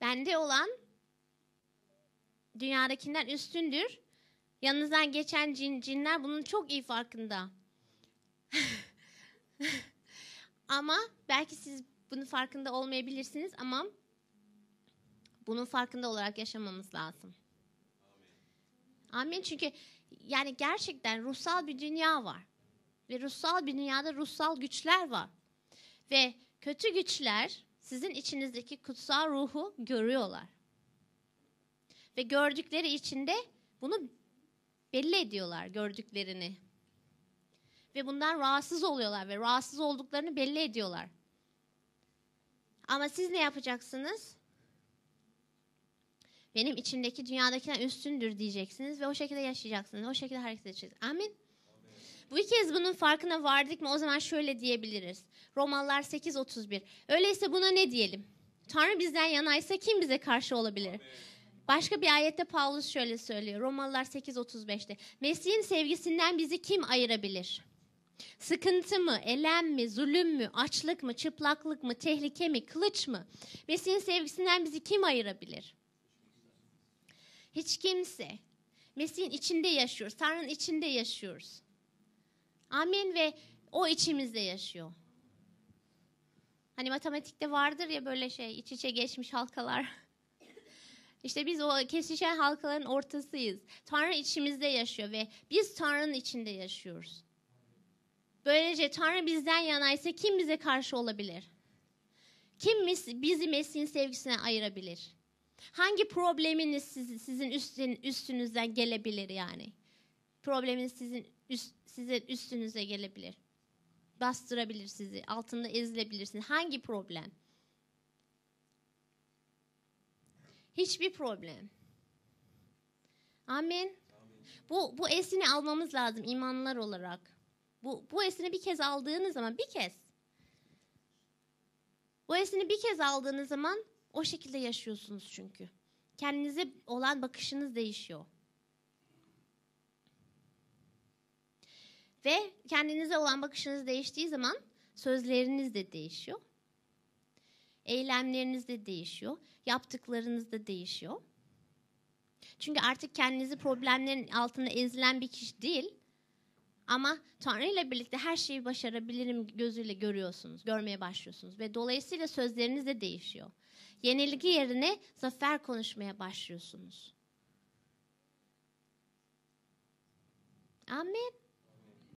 [SPEAKER 1] Bende olan dünyadakinden üstündür. Yanınızdan geçen cin, cinler bunun çok iyi farkında. ama belki siz bunun farkında olmayabilirsiniz ama bunun farkında olarak yaşamamız lazım. Amin. Amin. Çünkü yani gerçekten ruhsal bir dünya var. Ve ruhsal bir dünyada ruhsal güçler var. Ve kötü güçler sizin içinizdeki kutsal ruhu görüyorlar. Ve gördükleri içinde bunu belli ediyorlar gördüklerini. Ve bundan rahatsız oluyorlar ve rahatsız olduklarını belli ediyorlar. Ama siz ne yapacaksınız? benim içimdeki dünyadakiler üstündür diyeceksiniz ve o şekilde yaşayacaksınız. O şekilde hareket edeceksiniz. Amin. Amin. Bu kez bunun farkına vardık mı o zaman şöyle diyebiliriz. Romalılar 8.31. Öyleyse buna ne diyelim? Tanrı bizden yanaysa kim bize karşı olabilir? Amin. Başka bir ayette Paulus şöyle söylüyor. Romalılar 8.35'te. Mesih'in sevgisinden bizi kim ayırabilir? Sıkıntı mı, elem mi, zulüm mü, açlık mı, çıplaklık mı, tehlike mi, kılıç mı? Mesih'in sevgisinden bizi kim ayırabilir? Hiç kimse. Mesih'in içinde yaşıyoruz. Tanrı'nın içinde yaşıyoruz. Amin ve o içimizde yaşıyor. Hani matematikte vardır ya böyle şey iç içe geçmiş halkalar. İşte biz o kesişen halkaların ortasıyız. Tanrı içimizde yaşıyor ve biz Tanrı'nın içinde yaşıyoruz. Böylece Tanrı bizden yanaysa kim bize karşı olabilir? Kim bizi Mesih'in sevgisine ayırabilir? Hangi probleminiz sizin, sizin üstün, üstünüzden gelebilir yani? Probleminiz sizin üst, sizin üstünüze gelebilir. Bastırabilir sizi. Altında ezilebilirsin Hangi problem? Hiçbir problem. Amin. Amin. Bu bu esini almamız lazım imanlar olarak. Bu bu esini bir kez aldığınız zaman bir kez. Bu esini bir kez aldığınız zaman o şekilde yaşıyorsunuz çünkü. Kendinize olan bakışınız değişiyor. Ve kendinize olan bakışınız değiştiği zaman sözleriniz de değişiyor. Eylemleriniz de değişiyor. Yaptıklarınız da değişiyor. Çünkü artık kendinizi problemlerin altında ezilen bir kişi değil. Ama Tanrı ile birlikte her şeyi başarabilirim gözüyle görüyorsunuz, görmeye başlıyorsunuz ve dolayısıyla sözleriniz de değişiyor. Yenilgi yerine zafer konuşmaya başlıyorsunuz. Amin.